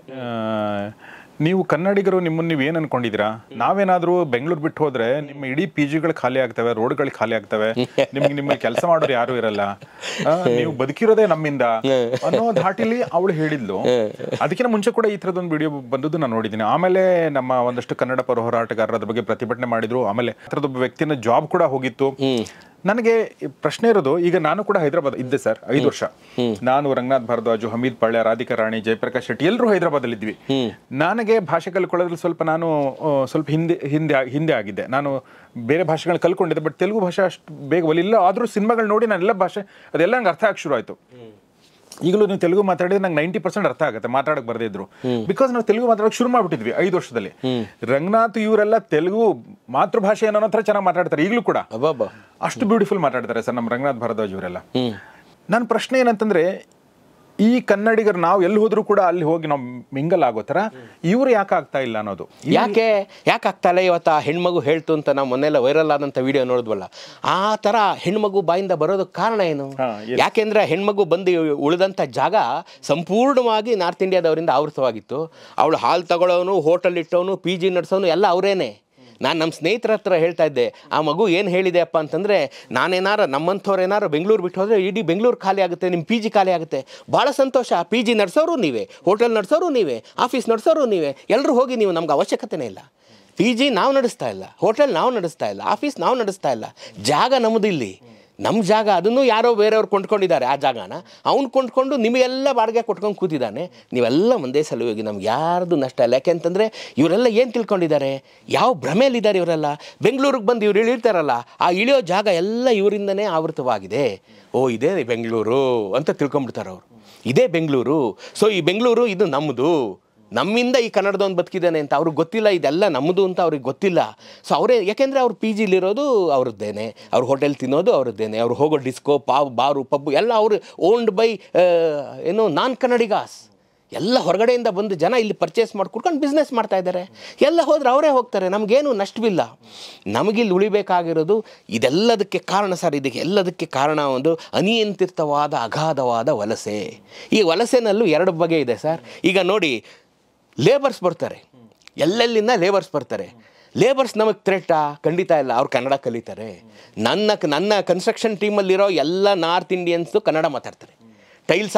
ನೀವು ಕನ್ನಡಿಗರು ನಿಮ್ಮನ್ನು ನೀವು ಏನು ಅನ್ಕೊಂಡಿದ್ದೀರಾ ನಾವೇನಾದರೂ ಬೆಂಗಳೂರು ಬಿಟ್ಟು ಹೋದ್ರೆ ನಿಮ್ಮ ಇಡೀ ಪಿ ಜಿಗಳು ಖಾಲಿ ಆಗ್ತವೆ ರೋಡ್ಗಳು ಖಾಲಿ ಆಗ್ತವೆ ನಿಮ್ಗೆ ನಿಮ್ಮ ಕೆಲಸ ಮಾಡೋರು ಯಾರು ಇರಲ್ಲ ನೀವು ಬದುಕಿರೋದೇ ನಮ್ಮಿಂದ ಅನ್ನೋ ಧಾಟಿಲಿ ಅವಳು ಹೇಳಿದ್ಲು ಅದಕ್ಕಿಂತ ಮುಂಚೆ ಕೂಡ ಈ ತರದೊಂದು ವಿಡಿಯೋ ಬಂದದ್ದು ನಾನು ನೋಡಿದ್ದೀನಿ ಆಮೇಲೆ ನಮ್ಮ ಒಂದಷ್ಟು ಕನ್ನಡ ಪರ ಹೋರಾಟಗಾರರ ಬಗ್ಗೆ ಪ್ರತಿಭಟನೆ ಮಾಡಿದ್ರು ಆಮೇಲೆ ಒಬ್ಬ ವ್ಯಕ್ತಿನ ಜಾಬ್ ಕೂಡ ಹೋಗಿತ್ತು ನನಗೆ ಪ್ರಶ್ನೆ ಇರೋದು ಈಗ ನಾನು ಕೂಡ ಹೈದರಾಬಾದ್ ಇದ್ದೆ ಸರ್ ಐದು ವರ್ಷ ನಾನು ರಂಗನಾಥ್ ಭಾರದ್ವಾಜ್ ಹಮೀದ್ ಪಾಳ್ಯ ರಾಧಿಕಾ ರಾಣಿ ಜಯಪ್ರಕಾಶ್ ಶೆಟ್ಟಿ ಎಲ್ಲರೂ ಹೈದರಾಬಾದ್ ಅಲ್ಲಿ ಇದ್ವಿ ನನಗೆ ಭಾಷೆ ಕಲ್ಕೊಳ್ಳೋದ್ರಲ್ಲಿ ಸ್ವಲ್ಪ ನಾನು ಸ್ವಲ್ಪ ಹಿಂದೆ ಹಿಂದೆ ಹಿಂದೆ ಆಗಿದ್ದೆ ನಾನು ಬೇರೆ ಭಾಷೆಗಳನ್ನ ಕಲ್ಕೊಂಡಿದ್ದೆ ಬಟ್ ತೆಲುಗು ಭಾಷೆ ಅಷ್ಟು ಬೇಗ ಒಲಿಲ್ಲ ಆದರೂ ಸಿನಿಮಾಗಳು ನೋಡಿ ನಾನೆಲ್ಲ ಭಾಷೆ ಅದೆಲ್ಲ ನಂಗೆ ಅರ್ಥ ಆಗಿ ಶುರು ಆಯಿತು ಈಗಲೂ ನೀವು ತೆಲುಗು ಮಾತಾಡಿದ್ರೆ ನಂಗೆ ನೈಂಟಿ ಪರ್ಸೆಂಟ್ ಅರ್ಥ ಆಗುತ್ತೆ ಮಾತಾಡಕ್ಕೆ ಬರ್ದಿದ್ರು ಬಿಕಾಸ್ ನಾವು ತೆಲುಗು ಮಾತಾಡಕ್ಕೆ ಶುರು ಮಾಡ್ಬಿಟ್ಟಿದ್ವಿ ಐದು ವರ್ಷದಲ್ಲಿ ರಂಗನಾಥ್ ಇವರೆಲ್ಲ ತೆಲುಗು ಮಾತೃಭಾಷೆ ಅನ್ನೋ ಹತ್ರ ಚೆನ್ನಾಗಿ ಮಾತಾಡ್ತಾರೆ ಈಗಲೂ ಕೂಡ ಅಷ್ಟು ಬ್ಯೂಟಿಫುಲ್ ಮಾತಾಡ್ತಾರೆ ಸರ್ ನಮ್ಮ ರಂಗನಾಥ್ ಭಾರದ್ವಾಜ್ ಇವರೆಲ್ಲ ನನ್ನ ಪ್ರಶ್ನೆ ಏನಂತಂದ್ರೆ ಈ ಕನ್ನಡಿಗರು ನಾವು ಎಲ್ಲಿ ಹೋದ್ರು ಕೂಡ ಅಲ್ಲಿ ಹೋಗಿ ನಾವು ಮಿಂಗಲ್ ಆಗೋ ಥರ ಇವ್ರು ಯಾಕೆ ಆಗ್ತಾ ಇಲ್ಲ ಅನ್ನೋದು ಯಾಕೆ ಯಾಕೆ ಆಗ್ತಾ ಇಲ್ಲ ಇವತ್ತು ಆ ಹೆಣ್ಮಗು ಹೇಳ್ತು ಅಂತ ನಾವು ಮೊನ್ನೆಲ್ಲ ವೈರಲ್ ಆದಂತ ವಿಡಿಯೋ ನೋಡಿದ್ವಲ್ಲ ಆ ತರ ಹೆಣ್ಮಗು ಬಾಯಿಂದ ಬರೋದಕ್ಕೆ ಕಾರಣ ಏನು ಯಾಕೆಂದ್ರೆ ಹೆಣ್ಮಗು ಬಂದು ಉಳಿದಂಥ ಜಾಗ ಸಂಪೂರ್ಣವಾಗಿ ನಾರ್ತ್ ಇಂಡಿಯಾದವರಿಂದ ಆವೃತವಾಗಿತ್ತು ಅವಳು ಹಾಲು ತಗೊಳ್ಳೋನು ಹೋಟೆಲ್ ಇಟ್ಟವನು ಪಿ ಜಿ ನಡೆಸೋನು ಎಲ್ಲ ಅವರೇನೆ ನಾನು ನಮ್ಮ ಸ್ನೇಹಿತರ ಹತ್ರ ಹೇಳ್ತಾ ಇದ್ದೆ ಆ ಮಗು ಏನು ಹೇಳಿದೆ ಅಪ್ಪ ಅಂತಂದರೆ ನಾನೇನಾರ ನಮ್ಮಂಥವ್ರು ಏನಾರು ಬೆಂಗಳೂರು ಬಿಟ್ಟು ಹೋದರೆ ಇಡೀ ಬೆಂಗಳೂರು ಖಾಲಿ ಆಗುತ್ತೆ ನಿಮ್ಮ ಪಿ ಜಿ ಖಾಲಿ ಆಗುತ್ತೆ ಭಾಳ ಸಂತೋಷ ಪಿ ಜಿ ನಡೆಸೋರು ನೀವೇ ಹೋಟೆಲ್ ನಡೆಸೋರು ನೀವೇ ಆಫೀಸ್ ನಡೆಸೋರು ನೀವೇ ಎಲ್ಲರೂ ಹೋಗಿ ನೀವು ನಮ್ಗೆ ಅವಶ್ಯಕತೆನೇ ಇಲ್ಲ ಪಿ ಜಿ ನಾವು ನಡೆಸ್ತಾ ಇಲ್ಲ ಹೋಟೆಲ್ ನಾವು ನಡೆಸ್ತಾ ಇಲ್ಲ ಆಫೀಸ್ ನಾವು ನಡೆಸ್ತಾ ಇಲ್ಲ ಜಾಗ ಇಲ್ಲಿ ನಮ್ಮ ಜಾಗ ಅದನ್ನು ಯಾರೋ ಬೇರೆಯವ್ರು ಕೊಂಡ್ಕೊಂಡಿದ್ದಾರೆ ಆ ಜಾಗನ ಅವ್ನು ಕೊಂಡ್ಕೊಂಡು ನಿಮಗೆಲ್ಲ ಬಾಡಿಗೆ ಕೊಟ್ಕೊಂಡು ಕೂತಿದ್ದಾನೆ ನೀವೆಲ್ಲ ಒಂದೇ ಸಲುವಾಗಿ ನಮ್ಗೆ ಯಾರ್ದು ನಷ್ಟ ಇಲ್ಲ ಯಾಕೆಂತಂದರೆ ಇವರೆಲ್ಲ ಏನು ತಿಳ್ಕೊಂಡಿದ್ದಾರೆ ಯಾವ ಭ್ರಮೆಯಲ್ಲಿದ್ದಾರೆ ಇವರೆಲ್ಲ ಬೆಂಗಳೂರಿಗೆ ಬಂದು ಇವ್ರು ಇಳಿರ್ತಾರಲ್ಲ ಆ ಇಳಿಯೋ ಜಾಗ ಎಲ್ಲ ಇವರಿಂದನೇ ಆವೃತವಾಗಿದೆ ಓ ಇದೇ ಬೆಂಗಳೂರು ಅಂತ ತಿಳ್ಕೊಂಬಿಡ್ತಾರೆ ಅವರು ಇದೇ ಬೆಂಗಳೂರು ಸೊ ಈ ಬೆಂಗಳೂರು ಇದು ನಮ್ಮದು ನಮ್ಮಿಂದ ಈ ಕನ್ನಡದೊಂದು ಬದುಕಿದ್ದಾನೆ ಅಂತ ಅವ್ರಿಗೆ ಗೊತ್ತಿಲ್ಲ ಇದೆಲ್ಲ ನಮ್ಮದು ಅಂತ ಅವ್ರಿಗೆ ಗೊತ್ತಿಲ್ಲ ಸೊ ಅವರೇ ಯಾಕೆಂದರೆ ಅವ್ರು ಪಿ ಜಿಲಿರೋದು ಅವ್ರದ್ದೇನೆ ಅವ್ರ ಹೋಟೆಲ್ ತಿನ್ನೋದು ಅವ್ರದ್ದೇನೆ ಅವ್ರು ಹೋಗೋ ಡಿಸ್ಕೋ ಪಾವ್ ಬಾರು ಪಬ್ಬು ಎಲ್ಲ ಅವರು ಓನ್ಡ್ ಬೈ ಏನು ನಾನ್ ಕನ್ನಡಿಗಾಸ್ ಎಲ್ಲ ಹೊರಗಡೆಯಿಂದ ಬಂದು ಜನ ಇಲ್ಲಿ ಪರ್ಚೇಸ್ ಮಾಡಿ ಕುಡ್ಕೊಂಡು ಬಿಸ್ನೆಸ್ ಮಾಡ್ತಾ ಇದ್ದಾರೆ ಎಲ್ಲ ಹೋದ್ರೆ ಅವರೇ ಹೋಗ್ತಾರೆ ನಮಗೇನು ನಷ್ಟವಿಲ್ಲ ನಮಗಿಲ್ಲಿ ಉಳಿಬೇಕಾಗಿರೋದು ಇದೆಲ್ಲದಕ್ಕೆ ಕಾರಣ ಸರ್ ಇದಕ್ಕೆ ಎಲ್ಲದಕ್ಕೆ ಕಾರಣ ಒಂದು ಅನಿಯಂತ್ರಿತವಾದ ಅಗಾಧವಾದ ವಲಸೆ ಈ ವಲಸೆನಲ್ಲೂ ಎರಡು ಬಗೆ ಇದೆ ಸರ್ ಈಗ ನೋಡಿ ಲೇಬರ್ಸ್ ಬರ್ತಾರೆ ಎಲ್ಲೆಲ್ಲಿಂದ ಲೇಬರ್ಸ್ ಬರ್ತಾರೆ ಲೇಬರ್ಸ್ ನಮಗೆ ಥ್ರೆಟಾ ಖಂಡಿತ ಇಲ್ಲ ಅವ್ರು ಕನ್ನಡ ಕಲಿತಾರೆ ನನ್ನ ನನ್ನ ಕನ್ಸ್ಟ್ರಕ್ಷನ್ ಟೀಮಲ್ಲಿರೋ ಎಲ್ಲ ನಾರ್ತ್ ಇಂಡಿಯನ್ಸು ಕನ್ನಡ ಮಾತಾಡ್ತಾರೆ ಟೈಲ್ಸ್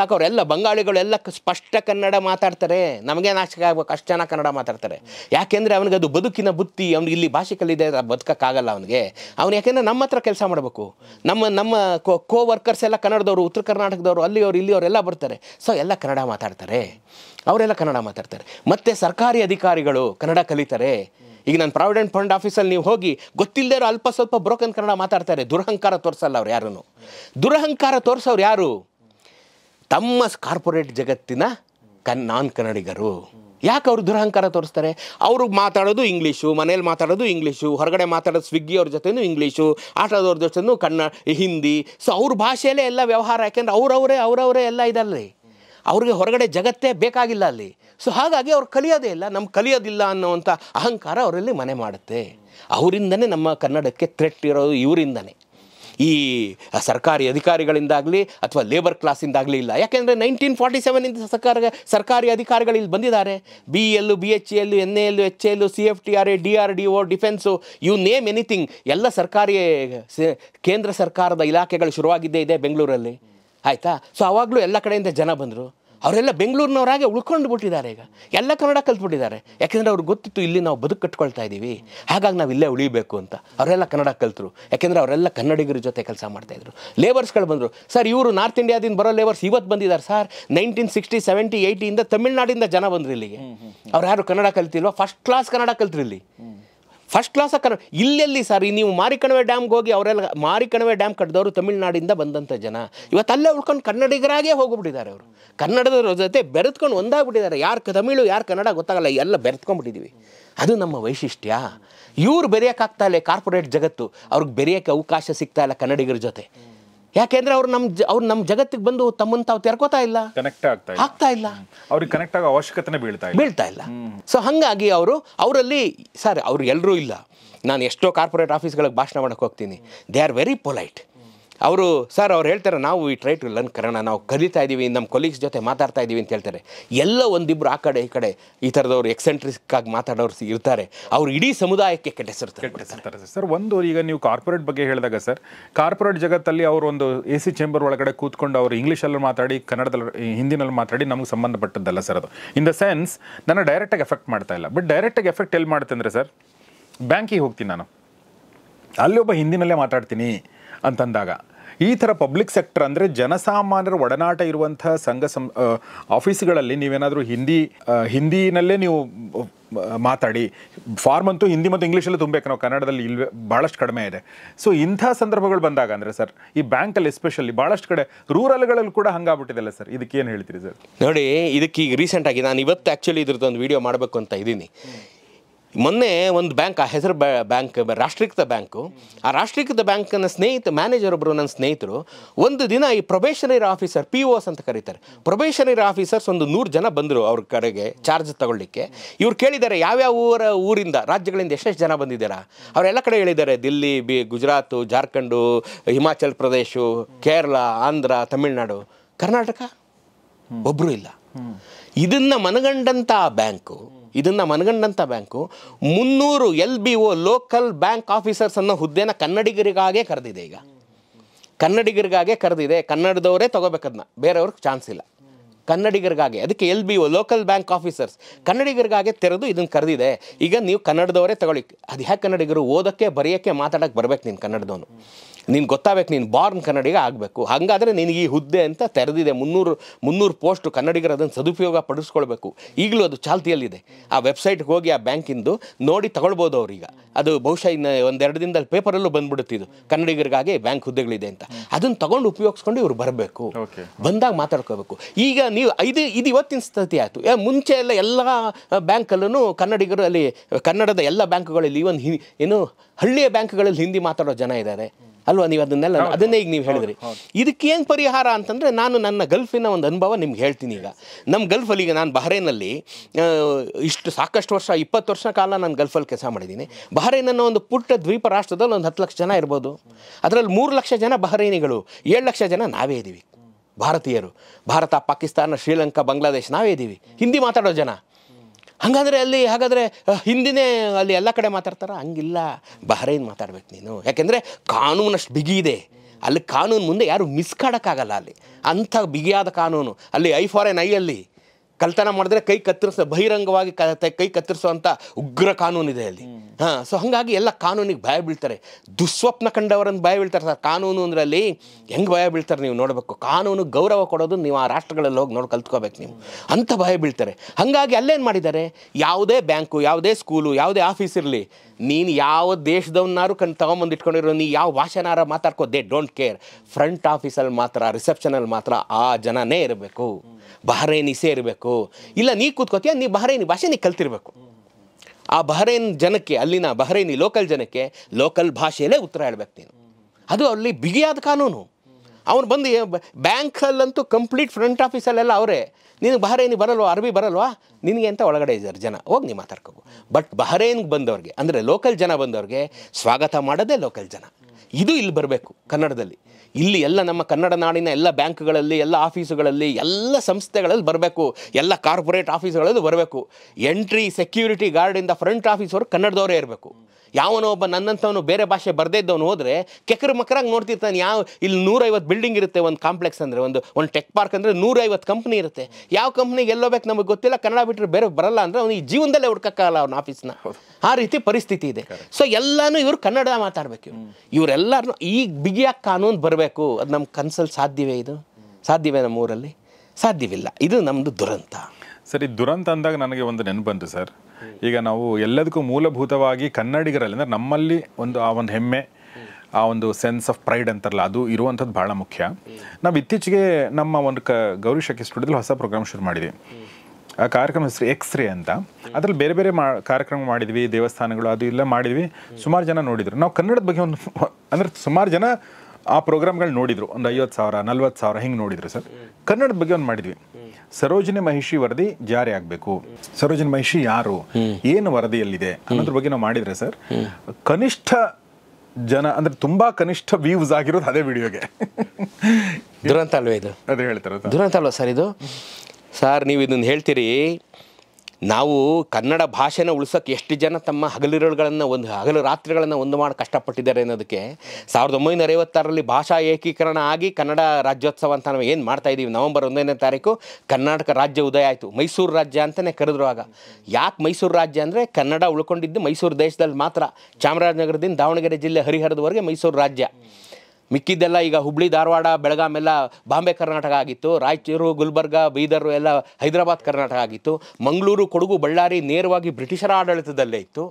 ಬಂಗಾಳಿಗಳು ಎಲ್ಲ ಸ್ಪಷ್ಟ ಕನ್ನಡ ಮಾತಾಡ್ತಾರೆ ನಮಗೇ ನಾಚಿಕೆ ಆಗ್ಬೇಕು ಅಷ್ಟು ಜನ ಕನ್ನಡ ಮಾತಾಡ್ತಾರೆ ಯಾಕೆಂದರೆ ಅವನಿಗೆ ಅದು ಬದುಕಿನ ಬುತ್ತಿ ಅವ್ನಿಗೆ ಇಲ್ಲಿ ಭಾಷೆ ಕಲಿದೆ ಬದುಕಕ್ಕಾಗಲ್ಲ ಅವನಿಗೆ ಅವ್ನು ಯಾಕೆಂದರೆ ನಮ್ಮ ಹತ್ರ ಕೆಲಸ ಮಾಡಬೇಕು ನಮ್ಮ ನಮ್ಮ ಕೋ ವರ್ಕರ್ಸ್ ಎಲ್ಲ ಕನ್ನಡದವರು ಉತ್ತರ ಕರ್ನಾಟಕದವರು ಅಲ್ಲಿಯವರು ಇಲ್ಲಿಯವರೆಲ್ಲ ಬರ್ತಾರೆ ಸೊ ಎಲ್ಲ ಕನ್ನಡ ಮಾತಾಡ್ತಾರೆ ಅವರೆಲ್ಲ ಕನ್ನಡ ಮಾತಾಡ್ತಾರೆ ಮತ್ತು ಸರ್ಕಾರಿ ಅಧಿಕಾರಿಗಳು ಕನ್ನಡ ಕಲಿತಾರೆ ಈಗ ನಾನು ಪ್ರಾವಿಡೆಂಟ್ ಫಂಡ್ ಆಫೀಸಲ್ಲಿ ನೀವು ಹೋಗಿ ಗೊತ್ತಿಲ್ಲದೇ ಅಲ್ಪ ಸ್ವಲ್ಪ ಬ್ರೋಕನ್ ಕನ್ನಡ ಮಾತಾಡ್ತಾರೆ ದುರಹಂಕಾರ ತೋರಿಸಲ್ಲ ಅವ್ರು ಯಾರೂ ದುರಹಂಕಾರ ತೋರಿಸೋರು ಯಾರು ತಮ್ಮ ಕಾರ್ಪೊರೇಟ್ ಜಗತ್ತಿನ ಕನ್ ನಾನ್ ಕನ್ನಡಿಗರು ಯಾಕೆ ಅವರು ದುರಹಂಕಾರ ತೋರಿಸ್ತಾರೆ ಅವರು ಮಾತಾಡೋದು ಇಂಗ್ಲೀಷು ಮನೇಲಿ ಮಾತಾಡೋದು ಇಂಗ್ಲೀಷು ಹೊರಗಡೆ ಮಾತಾಡೋದು ಸ್ವಿಗ್ಗಿ ಅವ್ರ ಜೊತೆನೂ ಇಂಗ್ಲೀಷು ಆಟೋದವ್ರ ಜೊತೆನೂ ಕನ್ನಡ ಹಿಂದಿ ಸೊ ಅವ್ರ ಭಾಷೆಯಲ್ಲೇ ಎಲ್ಲ ವ್ಯವಹಾರ ಯಾಕೆಂದ್ರೆ ಅವರವರೇ ಅವರವರೇ ಎಲ್ಲ ರೀ ಅವ್ರಿಗೆ ಹೊರಗಡೆ ಜಗತ್ತೇ ಬೇಕಾಗಿಲ್ಲ ಅಲ್ಲಿ ಸೊ ಹಾಗಾಗಿ ಅವ್ರು ಕಲಿಯೋದೇ ಇಲ್ಲ ನಮ್ಗೆ ಕಲಿಯೋದಿಲ್ಲ ಅನ್ನೋವಂಥ ಅಹಂಕಾರ ಅವರಲ್ಲಿ ಮನೆ ಮಾಡುತ್ತೆ ಅವರಿಂದನೇ ನಮ್ಮ ಕನ್ನಡಕ್ಕೆ ಥ್ರೆಟ್ ಇರೋದು ಇವರಿಂದನೇ ಈ ಸರ್ಕಾರಿ ಅಧಿಕಾರಿಗಳಿಂದಾಗಲಿ ಅಥವಾ ಲೇಬರ್ ಕ್ಲಾಸಿಂದಾಗಲಿ ಇಲ್ಲ ಯಾಕೆಂದರೆ ನೈನ್ಟೀನ್ ಫಾರ್ಟಿ ಸೆವೆನಿಂದ ಸರ್ಕಾರ ಸರ್ಕಾರಿ ಅಧಿಕಾರಿಗಳು ಇಲ್ಲಿ ಬಂದಿದ್ದಾರೆ B L B H L N L H L C F T R A D R D O defence you name anything ಎಲ್ಲ ಸರ್ಕಾರಿ ಕೇಂದ್ರ ಸರ್ಕಾರದ ಇಲಾಖೆಗಳು ಶುರುವಾಗಿದ್ದೇ ಇದೆ ಬೆಂಗಳೂರಲ್ಲಿ ಆಯಿತಾ ಸೊ ಆವಾಗಲೂ ಎಲ್ಲ ಕಡೆಯಿಂದ ಜನ ಬಂದರು ಅವರೆಲ್ಲ ಬೆಂಗಳೂರಿನವರಾಗೆ ಉಳ್ಕೊಂಡು ಬಿಟ್ಟಿದ್ದಾರೆ ಈಗ ಎಲ್ಲ ಕನ್ನಡ ಕಲ್ತ್ಬಿಟ್ಟಿದ್ದಾರೆ ಯಾಕೆಂದರೆ ಅವ್ರಿಗೆ ಗೊತ್ತಿತ್ತು ಇಲ್ಲಿ ನಾವು ಬದುಕು ಕಟ್ಕೊಳ್ತಾ ಇದ್ದೀವಿ ಹಾಗಾಗಿ ನಾವು ಇಲ್ಲೇ ಉಳಿಬೇಕು ಅಂತ ಅವರೆಲ್ಲ ಕನ್ನಡ ಕಲ್ತರು ಯಾಕೆಂದರೆ ಅವರೆಲ್ಲ ಕನ್ನಡಿಗರ ಜೊತೆ ಕೆಲಸ ಮಾಡ್ತಾಯಿದ್ರು ಲೇಬರ್ಸ್ಗಳು ಬಂದರು ಸರ್ ಇವರು ನಾರ್ತ್ ಇಂಡಿಯಾದಿಂದ ಬರೋ ಲೇಬರ್ಸ್ ಇವತ್ತು ಬಂದಿದ್ದಾರೆ ಸರ್ ನೈನ್ಟೀನ್ ಸಿಕ್ಸ್ಟಿ ಸೆವೆಂಟಿ ಏಯ್ಟಿಯಿಂದ ತಮಿಳ್ನಾಡಿಂದ ಜನ ಬಂದರು ಇಲ್ಲಿಗೆ ಅವ್ರು ಯಾರು ಕನ್ನಡ ಕಲ್ತಿಲ್ವ ಫಸ್ಟ್ ಕ್ಲಾಸ್ ಕನ್ನಡ ಕಲ್ತರು ಇಲ್ಲಿ ಫಸ್ಟ್ ಕ್ಲಾಸಾಗಿ ಕನ್ನಡ ಇಲ್ಲೆಲ್ಲಿ ಸರ್ ನೀವು ಮಾರಿಕಣವೆ ಡ್ಯಾಮ್ಗೆ ಹೋಗಿ ಅವರೆಲ್ಲ ಮಾರಿಕಣವೆ ಡ್ಯಾಮ್ ಕಟ್ಟಿದವರು ತಮಿಳುನಾಡಿಂದ ಬಂದಂಥ ಜನ ಇವತ್ತಲ್ಲೇ ಉಳ್ಕೊಂಡು ಕನ್ನಡಿಗರಾಗೇ ಹೋಗ್ಬಿಟ್ಟಿದ್ದಾರೆ ಅವರು ಕನ್ನಡದವ್ರ ಜೊತೆ ಬೆರೆತ್ಕೊಂಡು ಒಂದಾಗ್ಬಿಟ್ಟಿದ್ದಾರೆ ಯಾರು ತಮಿಳು ಯಾರು ಕನ್ನಡ ಗೊತ್ತಾಗಲ್ಲ ಎಲ್ಲ ಬೆರೆತ್ಕೊಂಡ್ಬಿಟ್ಟಿದ್ದೀವಿ ಅದು ನಮ್ಮ ವೈಶಿಷ್ಟ್ಯ ಇವ್ರು ಬೆರೆಯೋಕ್ಕಾಗ್ತಾ ಇಲ್ಲ ಕಾರ್ಪೊರೇಟ್ ಜಗತ್ತು ಅವ್ರಿಗೆ ಬೆರೆಯೋಕ್ಕೆ ಅವಕಾಶ ಸಿಗ್ತಾ ಇಲ್ಲ ಕನ್ನಡಿಗರ ಜೊತೆ ಯಾಕೆಂದ್ರೆ ಅವ್ರು ನಮ್ ಅವ್ರು ನಮ್ಮ ಜಗತ್ತಿಗೆ ಬಂದು ತಮ್ಮನ್ನು ತಾವು ತೆರ್ಕೋತಾ ಇಲ್ಲ ಕನೆಕ್ಟ್ ಆಗ್ತಾ ಆಗ್ತಾ ಇಲ್ಲ ಅವ್ರಿಗೆ ಕನೆಕ್ಟ್ ಆಗೋ ಅವಶ್ಯಕತೆ ಬೀಳ್ತಾ ಬೀಳ್ತಾ ಇಲ್ಲ ಸೊ ಹಾಗಾಗಿ ಅವರು ಅವರಲ್ಲಿ ಸರ್ ಅವ್ರು ಎಲ್ಲರೂ ಇಲ್ಲ ನಾನು ಎಷ್ಟೋ ಕಾರ್ಪೊರೇಟ್ ಆಫೀಸ್ಗಳಿಗೆ ಭಾಷಣ ಮಾಡಕ್ಕೆ ಹೋಗ್ತೀನಿ ದೇ ಆರ್ ವೆರಿ ಪೊಲೈಟ್ ಅವರು ಸರ್ ಅವ್ರು ಹೇಳ್ತಾರೆ ನಾವು ಈ ಟ್ರೈಟ್ ಲರ್ನ್ ಕರೋಣ ನಾವು ಕಲಿತಾ ಇದ್ದೀವಿ ನಮ್ಮ ಕೊಲೀಗ್ಸ್ ಜೊತೆ ಮಾತಾಡ್ತಾ ಇದ್ದೀವಿ ಅಂತ ಹೇಳ್ತಾರೆ ಎಲ್ಲ ಒಂದಿಬ್ಬರು ಆ ಕಡೆ ಈ ಕಡೆ ಈ ಥರದವ್ರು ಎಕ್ಸೆಂಟ್ರಿಕ್ ಆಗಿ ಮಾತಾಡೋರು ಇರ್ತಾರೆ ಅವ್ರು ಇಡೀ ಸಮುದಾಯಕ್ಕೆ ಕೆಟ್ಟಿಸಿರ್ತಾರೆ ಸರ್ ಒಂದು ಈಗ ನೀವು ಕಾರ್ಪೊರೇಟ್ ಬಗ್ಗೆ ಹೇಳಿದಾಗ ಸರ್ ಕಾರ್ಪೊರೇಟ್ ಜಗತ್ತಲ್ಲಿ ಅವರು ಒಂದು ಎ ಸಿ ಚೇಂಬರ್ ಒಳಗಡೆ ಕೂತ್ಕೊಂಡು ಅವರು ಇಂಗ್ಲೀಷಲ್ಲಿ ಮಾತಾಡಿ ಕನ್ನಡದಲ್ಲಿ ಹಿಂದಿನಲ್ಲಿ ಮಾತಾಡಿ ನಮಗೆ ಸಂಬಂಧಪಟ್ಟದ್ದಲ್ಲ ಸರ್ ಅದು ಇನ್ ದ ಸೆನ್ಸ್ ನನ್ನ ಡೈರೆಕ್ಟಾಗಿ ಎಫೆಕ್ಟ್ ಮಾಡ್ತಾ ಇಲ್ಲ ಬಟ್ ಡೈರೆಕ್ಟಾಗಿ ಎಫೆಕ್ಟ್ ಎಲ್ಲಿ ಮಾಡ್ತಂದ್ರೆ ಸರ್ ಬ್ಯಾಂಕಿಗೆ ಹೋಗ್ತೀನಿ ನಾನು ಅಲ್ಲಿ ಒಬ್ಬ ಹಿಂದಿನಲ್ಲೇ ಮಾತಾಡ್ತೀನಿ ಅಂತಂದಾಗ ಈ ಥರ ಪಬ್ಲಿಕ್ ಸೆಕ್ಟರ್ ಅಂದರೆ ಜನಸಾಮಾನ್ಯರ ಒಡನಾಟ ಇರುವಂಥ ಸಂಘ ಸಂ ಆಫೀಸ್ಗಳಲ್ಲಿ ನೀವೇನಾದರೂ ಹಿಂದಿ ಹಿಂದಿನಲ್ಲೇ ನೀವು ಮಾತಾಡಿ ಫಾರ್ಮ್ ಅಂತೂ ಹಿಂದಿ ಮತ್ತು ಇಂಗ್ಲೀಷಲ್ಲೇ ತುಂಬಬೇಕು ನಾವು ಕನ್ನಡದಲ್ಲಿ ಇಲ್ವೇ ಭಾಳಷ್ಟು ಕಡಿಮೆ ಇದೆ ಸೊ ಇಂಥ ಸಂದರ್ಭಗಳು ಬಂದಾಗ ಅಂದರೆ ಸರ್ ಈ ಬ್ಯಾಂಕಲ್ಲಿ ಎಸ್ಪೆಷಲಿ ಭಾಳಷ್ಟು ಕಡೆ ರೂರಲ್ಗಳಲ್ಲಿ ಕೂಡ ಹಂಗಾಗ್ಬಿಟ್ಟಿದೆಲ್ಲ ಸರ್ ಇದಕ್ಕೇನು ಹೇಳ್ತೀರಿ ಸರ್ ನೋಡಿ ಇದಕ್ಕೆ ಈಗ ರೀಸೆಂಟಾಗಿ ನಾನು ಇವತ್ತು ಆ್ಯಕ್ಚುಲಿ ಇದ್ರದ್ದು ಒಂದು ವೀಡಿಯೋ ಮಾಡಬೇಕು ಅಂತ ಇದ್ದೀನಿ ಮೊನ್ನೆ ಒಂದು ಬ್ಯಾಂಕ್ ಆ ಹೆಸರು ಬ್ಯಾಂಕ್ ರಾಷ್ಟ್ರೀಕೃತ ಬ್ಯಾಂಕು ಆ ರಾಷ್ಟ್ರೀಕೃತ ಬ್ಯಾಂಕ್ನ ಸ್ನೇಹಿತ ಮ್ಯಾನೇಜರ್ ಒಬ್ಬರು ನನ್ನ ಸ್ನೇಹಿತರು ಒಂದು ದಿನ ಈ ಪ್ರೊಬೇಷನರಿ ಆಫೀಸರ್ ಪಿ ಓಸ್ ಅಂತ ಕರೀತಾರೆ ಪ್ರೊಬೇಷನರಿ ಆಫೀಸರ್ಸ್ ಒಂದು ನೂರು ಜನ ಬಂದರು ಅವ್ರ ಕಡೆಗೆ ಚಾರ್ಜ್ ತಗೊಳ್ಳಿಕ್ಕೆ ಇವ್ರು ಕೇಳಿದ್ದಾರೆ ಯಾವ್ಯಾವ ಊರ ಊರಿಂದ ರಾಜ್ಯಗಳಿಂದ ಎಷ್ಟೆಷ್ಟು ಜನ ಬಂದಿದ್ದೀರಾ ಅವರೆಲ್ಲ ಕಡೆ ಹೇಳಿದ್ದಾರೆ ದಿಲ್ಲಿ ಬಿ ಗುಜರಾತು ಜಾರ್ಖಂಡು ಹಿಮಾಚಲ್ ಪ್ರದೇಶ ಕೇರಳ ಆಂಧ್ರ ತಮಿಳುನಾಡು ಕರ್ನಾಟಕ ಒಬ್ಬರೂ ಇಲ್ಲ ಇದನ್ನು ಮನಗಂಡಂಥ ಬ್ಯಾಂಕು ಇದನ್ನು ಮನಗಂಡಂಥ ಬ್ಯಾಂಕು ಮುನ್ನೂರು L B O local bank officers ಅನ್ನೋ ಹುದ್ದೆನ ಕನ್ನಡಿಗರಿಗಾಗೇ ಕರೆದಿದೆ ಈಗ ಕನ್ನಡಿಗರಿಗಾಗೆ ಕರೆದಿದೆ ಕನ್ನಡದವರೇ ತೊಗೋಬೇಕದನ್ನ ಬೇರೆಯವ್ರಿಗೆ ಚಾನ್ಸ್ ಇಲ್ಲ ಕನ್ನಡಿಗರಿಗಾಗೆ ಅದಕ್ಕೆ L B O local bank officers ಕನ್ನಡಿಗರಿಗಾಗೆ ತೆರೆದು ಇದನ್ನು ಕರೆದಿದೆ ಈಗ ನೀವು ಕನ್ನಡದವರೇ ತಗೊಳ್ಳಿ ಅದು ಯಾಕೆ ಕನ್ನಡಿಗರು ಓದೋಕ್ಕೆ ಬರೆಯೋಕ್ಕೆ ಮಾತಾಡೋಕ್ಕೆ ಬರಬೇಕು ನೀನು ಕನ್ನಡದವನು ನೀನು ಗೊತ್ತಾಗಬೇಕು ನೀನು ಬಾರ್ನ್ ಕನ್ನಡಿಗ ಆಗಬೇಕು ಹಾಗಾದರೆ ನಿನಗೆ ಈ ಹುದ್ದೆ ಅಂತ ತೆರೆದಿದೆ ಮುನ್ನೂರು ಮುನ್ನೂರು ಪೋಸ್ಟು ಕನ್ನಡಿಗರು ಅದನ್ನು ಸದುಪಯೋಗ ಪಡಿಸ್ಕೊಳ್ಬೇಕು ಈಗಲೂ ಅದು ಚಾಲ್ತಿಯಲ್ಲಿದೆ ಆ ವೆಬ್ಸೈಟ್ಗೆ ಹೋಗಿ ಆ ಬ್ಯಾಂಕಿಂದು ನೋಡಿ ತಗೊಳ್ಬೋದು ಅವ್ರೀಗ ಅದು ಬಹುಶಃ ಇನ್ನು ಒಂದೆರಡು ದಿನದಲ್ಲಿ ಪೇಪರಲ್ಲೂ ಬಂದ್ಬಿಡುತ್ತಿದ್ದು ಕನ್ನಡಿಗರಿಗಾಗಿ ಬ್ಯಾಂಕ್ ಹುದ್ದೆಗಳಿದೆ ಅಂತ ಅದನ್ನು ತೊಗೊಂಡು ಉಪಯೋಗಿಸ್ಕೊಂಡು ಇವರು ಬರಬೇಕು ಬಂದಾಗ ಮಾತಾಡ್ಕೋಬೇಕು ಈಗ ನೀವು ಇದು ಇದು ಇವತ್ತಿನ ಸ್ಥಿತಿ ಆಯಿತು ಮುಂಚೆ ಎಲ್ಲ ಎಲ್ಲ ಬ್ಯಾಂಕಲ್ಲೂ ಕನ್ನಡಿಗರು ಅಲ್ಲಿ ಕನ್ನಡದ ಎಲ್ಲ ಬ್ಯಾಂಕ್ಗಳಲ್ಲಿ ಈವನ್ ಹಿ ಏನು ಹಳ್ಳಿಯ ಬ್ಯಾಂಕ್ಗಳಲ್ಲಿ ಹಿಂದಿ ಮಾತಾಡೋ ಜನ ಇದ್ದಾರೆ ಅಲ್ವಾ ನೀವು ಅದನ್ನೆಲ್ಲ ಅದನ್ನೇ ಈಗ ನೀವು ಹೇಳಿದ್ರಿ ಇದಕ್ಕೇನು ಪರಿಹಾರ ಅಂತಂದರೆ ನಾನು ನನ್ನ ಗಲ್ಫಿನ ಒಂದು ಅನುಭವ ನಿಮ್ಗೆ ಹೇಳ್ತೀನಿ ಈಗ ನಮ್ಮ ಗಲ್ಫಲ್ಲಿ ಈಗ ನಾನು ಬಹರೇನಲ್ಲಿ ಇಷ್ಟು ಸಾಕಷ್ಟು ವರ್ಷ ಇಪ್ಪತ್ತು ವರ್ಷ ಕಾಲ ನಾನು ಗಲ್ಫಲ್ಲಿ ಕೆಲಸ ಮಾಡಿದ್ದೀನಿ ಬಹರೇನ್ ಅನ್ನೋ ಒಂದು ಪುಟ್ಟ ದ್ವೀಪ ರಾಷ್ಟ್ರದಲ್ಲಿ ಒಂದು ಹತ್ತು ಲಕ್ಷ ಜನ ಇರ್ಬೋದು ಅದರಲ್ಲಿ ಮೂರು ಲಕ್ಷ ಜನ ಬಹರೇನಿಗಳು ಏಳು ಲಕ್ಷ ಜನ ನಾವೇ ಇದ್ದೀವಿ ಭಾರತೀಯರು ಭಾರತ ಪಾಕಿಸ್ತಾನ ಶ್ರೀಲಂಕಾ ಬಾಂಗ್ಲಾದೇಶ್ ನಾವೇ ಇದ್ದೀವಿ ಹಿಂದಿ ಮಾತಾಡೋ ಜನ ಹಾಗಾದರೆ ಅಲ್ಲಿ ಹಾಗಾದರೆ ಹಿಂದಿನೇ ಅಲ್ಲಿ ಎಲ್ಲ ಕಡೆ ಮಾತಾಡ್ತಾರ ಹಂಗಿಲ್ಲ ಬಹರೈನ್ ಮಾತಾಡ್ಬೇಕು ನೀನು ಯಾಕೆಂದರೆ ಕಾನೂನಷ್ಟು ಬಿಗಿ ಇದೆ ಅಲ್ಲಿ ಕಾನೂನು ಮುಂದೆ ಯಾರು ಮಿಸ್ ಕಾಡೋಕ್ಕಾಗಲ್ಲ ಅಲ್ಲಿ ಅಂಥ ಬಿಗಿಯಾದ ಕಾನೂನು ಅಲ್ಲಿ ಐ ಫಾರ್ ಎನ್ ಐ ಅಲ್ಲಿ ಕಲ್ತನ ಮಾಡಿದ್ರೆ ಕೈ ಕತ್ತರಿಸ ಬಹಿರಂಗವಾಗಿ ಕೈ ಕತ್ತರಿಸುವಂತ ಉಗ್ರ ಕಾನೂನು ಇದೆ ಅಲ್ಲಿ ಹಾಂ ಸೊ ಹಾಗಾಗಿ ಎಲ್ಲ ಕಾನೂನಿಗೆ ಭಯ ಬೀಳ್ತಾರೆ ದುಸ್ವಪ್ನ ಕಂಡವರನ್ನು ಭಯ ಬೀಳ್ತಾರೆ ಸರ್ ಕಾನೂನು ಅಂದ್ರಲ್ಲಿ ಹೆಂಗೆ ಭಯ ಬೀಳ್ತಾರೆ ನೀವು ನೋಡಬೇಕು ಕಾನೂನು ಗೌರವ ಕೊಡೋದು ನೀವು ಆ ರಾಷ್ಟ್ರಗಳಲ್ಲಿ ಹೋಗಿ ನೋಡಿ ಕಲ್ತ್ಕೋಬೇಕು ನೀವು ಅಂತ ಭಯ ಬೀಳ್ತಾರೆ ಹಾಗಾಗಿ ಅಲ್ಲೇನು ಮಾಡಿದ್ದಾರೆ ಯಾವುದೇ ಬ್ಯಾಂಕು ಯಾವುದೇ ಸ್ಕೂಲು ಯಾವುದೇ ಆಫೀಸ್ ಇರಲಿ ನೀನು ಯಾವ ದೇಶದವನ್ನಾರು ಕಣ್ ಇಟ್ಕೊಂಡಿರೋ ನೀ ಯಾವ ಭಾಷೆನಾರ ಮಾತಾಡ್ಕೋ ದೇ ಡೋಂಟ್ ಕೇರ್ ಫ್ರಂಟ್ ಆಫೀಸಲ್ಲಿ ಮಾತ್ರ ರಿಸೆಪ್ಷನಲ್ಲಿ ಮಾತ್ರ ಆ ಜನನೇ ಇರಬೇಕು ಬಹರೇನಿಸೇ ಇರಬೇಕು ಓಹ್ ಇಲ್ಲ ನೀ ಕೂತ್ಕೋತೀಯ ನೀ ಬಹರೇನಿ ಭಾಷೆ ನೀ ಕಲ್ತಿರ್ಬೇಕು ಆ ಬಹರೇನ್ ಜನಕ್ಕೆ ಅಲ್ಲಿನ ಬಹರೇನಿ ಲೋಕಲ್ ಜನಕ್ಕೆ ಲೋಕಲ್ ಭಾಷೆಯಲ್ಲೇ ಉತ್ತರ ಹೇಳಬೇಕು ನೀನು ಅದು ಅಲ್ಲಿ ಬಿಗಿಯಾದ ಕಾನೂನು ಅವ್ನು ಬಂದು ಬ್ಯಾಂಕಲ್ಲಂತೂ ಕಂಪ್ಲೀಟ್ ಫ್ರಂಟ್ ಆಫೀಸಲ್ಲೆಲ್ಲ ಅವರೇ ನಿನಗೆ ಬಹರೇನಿ ಬರಲ್ವಾ ಅರಬಿ ಬರಲ್ವಾ ನಿನಗೆ ಅಂತ ಒಳಗಡೆ ಇದ್ದಾರೆ ಜನ ಹೋಗಿ ನೀವು ಮಾತಾಡ್ಕೋಬೋ ಬಟ್ ಬಹರೇನ್ಗೆ ಬಂದವ್ರಿಗೆ ಅಂದರೆ ಲೋಕಲ್ ಜನ ಬಂದವ್ರಿಗೆ ಸ್ವಾಗತ ಮಾಡೋದೇ ಲೋಕಲ್ ಜನ ಇದು ಇಲ್ಲಿ ಬರಬೇಕು ಕನ್ನಡದಲ್ಲಿ ಇಲ್ಲಿ ಎಲ್ಲ ನಮ್ಮ ಕನ್ನಡ ನಾಡಿನ ಎಲ್ಲ ಬ್ಯಾಂಕ್ಗಳಲ್ಲಿ ಎಲ್ಲ ಆಫೀಸುಗಳಲ್ಲಿ ಎಲ್ಲ ಸಂಸ್ಥೆಗಳಲ್ಲಿ ಬರಬೇಕು ಎಲ್ಲ ಕಾರ್ಪೊರೇಟ್ ಆಫೀಸ್ಗಳಲ್ಲಿ ಬರಬೇಕು ಎಂಟ್ರಿ ಸೆಕ್ಯೂರಿಟಿ ಗಾರ್ಡಿಂದ ಫ್ರಂಟ್ ಆಫೀಸ್ವರೆಗೆ ಕನ್ನಡದವರೇ ಇರಬೇಕು ಯಾವನೋ ಒಬ್ಬ ನನ್ನಂಥವನು ಬೇರೆ ಭಾಷೆ ಬರದೇ ಇದ್ದವನು ಹೋದರೆ ಕೆಕರು ಮಕರಾಗಿ ನೋಡ್ತಿರ್ತಾನೆ ಯಾವ ಇಲ್ಲಿ ನೂರೈವತ್ತು ಬಿಲ್ಡಿಂಗ್ ಇರುತ್ತೆ ಒಂದು ಕಾಂಪ್ಲೆಕ್ಸ್ ಅಂದರೆ ಒಂದು ಒಂದು ಟೆಕ್ ಪಾರ್ಕ್ ಅಂದರೆ ನೂರೈವತ್ತು ಕಂಪ್ನಿ ಇರುತ್ತೆ ಯಾವ ಕಂಪ್ನಿಗೆ ಎಲ್ಲೋಬೇಕು ನಮಗೆ ಗೊತ್ತಿಲ್ಲ ಕನ್ನಡ ಬಿಟ್ಟರೆ ಬೇರೆ ಬರಲ್ಲ ಅಂದರೆ ಈ ಜೀವನದಲ್ಲೇ ಹುಡ್ಕಕ್ಕಾಗಲ್ಲ ಅವ್ನ ಆಫೀಸ್ನ ಆ ರೀತಿ ಪರಿಸ್ಥಿತಿ ಇದೆ ಸೊ ಎಲ್ಲನೂ ಇವರು ಕನ್ನಡ ಮಾತಾಡಬೇಕು ಇವರೆಲ್ಲರೂ ಈಗ ಬಿಗಿಯಾಗಿ ಕಾನೂನು ಬರಬೇಕು ಅದು ನಮ್ಮ ಕನಸಲ್ಲಿ ಸಾಧ್ಯವೇ ಇದು ಸಾಧ್ಯವೇ ನಮ್ಮ ಊರಲ್ಲಿ ಸಾಧ್ಯವಿಲ್ಲ ಇದು ನಮ್ಮದು ದುರಂತ ಸರಿ ದುರಂತ ಅಂದಾಗ ನನಗೆ ಒಂದು ನೆನಪು ಬಂತು ಸರ್ ಈಗ ನಾವು ಎಲ್ಲದಕ್ಕೂ ಮೂಲಭೂತವಾಗಿ ಕನ್ನಡಿಗರಲ್ಲಿ ಅಂದರೆ ನಮ್ಮಲ್ಲಿ ಒಂದು ಆ ಒಂದು ಹೆಮ್ಮೆ ಆ ಒಂದು ಸೆನ್ಸ್ ಆಫ್ ಪ್ರೈಡ್ ಅಂತಾರಲ್ಲ ಅದು ಇರುವಂಥದ್ದು ಭಾಳ ಮುಖ್ಯ ನಾವು ಇತ್ತೀಚೆಗೆ ನಮ್ಮ ಒಂದು ಕ ಗೌರಿ ಶಕ್ತಿ ಸ್ಟುಡಿಯೋದಲ್ಲಿ ಹೊಸ ಪ್ರೋಗ್ರಾಮ್ ಶುರು ಮಾಡಿದ್ವಿ ಆ ಕಾರ್ಯಕ್ರಮ ಹೆಸರು ಎಕ್ಸ್ ರೇ ಅಂತ ಅದರಲ್ಲಿ ಬೇರೆ ಬೇರೆ ಮಾ ಕಾರ್ಯಕ್ರಮ ಮಾಡಿದ್ವಿ ದೇವಸ್ಥಾನಗಳು ಅದು ಎಲ್ಲ ಮಾಡಿದ್ವಿ ಸುಮಾರು ಜನ ನೋಡಿದರು ನಾವು ಕನ್ನಡದ ಬಗ್ಗೆ ಒಂದು ಅಂದರೆ ಸುಮಾರು ಜನ ಆ ಪ್ರೋಗ್ರಾಮ್ಗಳು ನೋಡಿದರು ಒಂದು ಐವತ್ತು ಸಾವಿರ ನಲ್ವತ್ತು ಸಾವಿರ ಹಿಂಗೆ ನೋಡಿದರು ಸರ್ ಕನ್ನಡದ ಬಗ್ಗೆ ಒಂದು ಮಾಡಿದ್ವಿ ಸರೋಜಿನಿ ಮಹಿಷಿ ವರದಿ ಜಾರಿ ಆಗ್ಬೇಕು ಸರೋಜಿನಿ ಮಹಿಷಿ ಯಾರು ಏನು ವರದಿಯಲ್ಲಿದೆ ಅನ್ನೋದ್ರ ಬಗ್ಗೆ ನಾವು ಮಾಡಿದ್ರೆ ಸರ್ ಕನಿಷ್ಠ ಜನ ಅಂದ್ರೆ ತುಂಬಾ ಕನಿಷ್ಠ ವ್ಯೂಸ್ ಆಗಿರೋದು ಅದೇ ವಿಡಿಯೋಗೆ ದುರಂತ ಅಲ್ವೇ ಇದು ಅದೇ ಹೇಳ್ತಾರೆ ದುರಂತ ಅಲ್ವಾ ಸರ್ ಇದು ಸರ್ ನೀವು ಇದನ್ನು ಹೇಳ್ತೀರಿ ನಾವು ಕನ್ನಡ ಭಾಷೆನ ಉಳ್ಸೋಕ್ಕೆ ಎಷ್ಟು ಜನ ತಮ್ಮ ಹಗಲಿರುಳುಗಳನ್ನು ಒಂದು ಹಗಲು ರಾತ್ರಿಗಳನ್ನು ಒಂದು ಮಾಡಿ ಕಷ್ಟಪಟ್ಟಿದ್ದಾರೆ ಅನ್ನೋದಕ್ಕೆ ಸಾವಿರದ ಒಂಬೈನೂರ ಐವತ್ತಾರರಲ್ಲಿ ಭಾಷಾ ಏಕೀಕರಣ ಆಗಿ ಕನ್ನಡ ರಾಜ್ಯೋತ್ಸವ ಅಂತ ನಾವು ಏನು ಮಾಡ್ತಾಯಿದ್ದೀವಿ ನವಂಬರ್ ಒಂದನೇ ತಾರೀಕು ಕರ್ನಾಟಕ ರಾಜ್ಯ ಉದಯ ಆಯಿತು ಮೈಸೂರು ರಾಜ್ಯ ಅಂತಲೇ ಕರೆದ್ರು ಆಗ ಯಾಕೆ ಮೈಸೂರು ರಾಜ್ಯ ಅಂದರೆ ಕನ್ನಡ ಉಳ್ಕೊಂಡಿದ್ದು ಮೈಸೂರು ದೇಶದಲ್ಲಿ ಮಾತ್ರ ಚಾಮರಾಜನಗರದಿಂದ ದಾವಣಗೆರೆ ಜಿಲ್ಲೆ ಹರಿಹರದವರೆಗೆ ಮೈಸೂರು ರಾಜ್ಯ ಮಿಕ್ಕಿದ್ದೆಲ್ಲ ಈಗ ಹುಬ್ಳಿ ಧಾರವಾಡ ಬೆಳಗಾಂ ಎಲ್ಲ ಬಾಂಬೆ ಕರ್ನಾಟಕ ಆಗಿತ್ತು ರಾಯಚೂರು ಗುಲ್ಬರ್ಗ ಬೀದರು ಎಲ್ಲ ಹೈದರಾಬಾದ್ ಕರ್ನಾಟಕ ಆಗಿತ್ತು ಮಂಗಳೂರು ಕೊಡಗು ಬಳ್ಳಾರಿ ನೇರವಾಗಿ ಬ್ರಿಟಿಷರ ಆಡಳಿತದಲ್ಲೇ ಇತ್ತು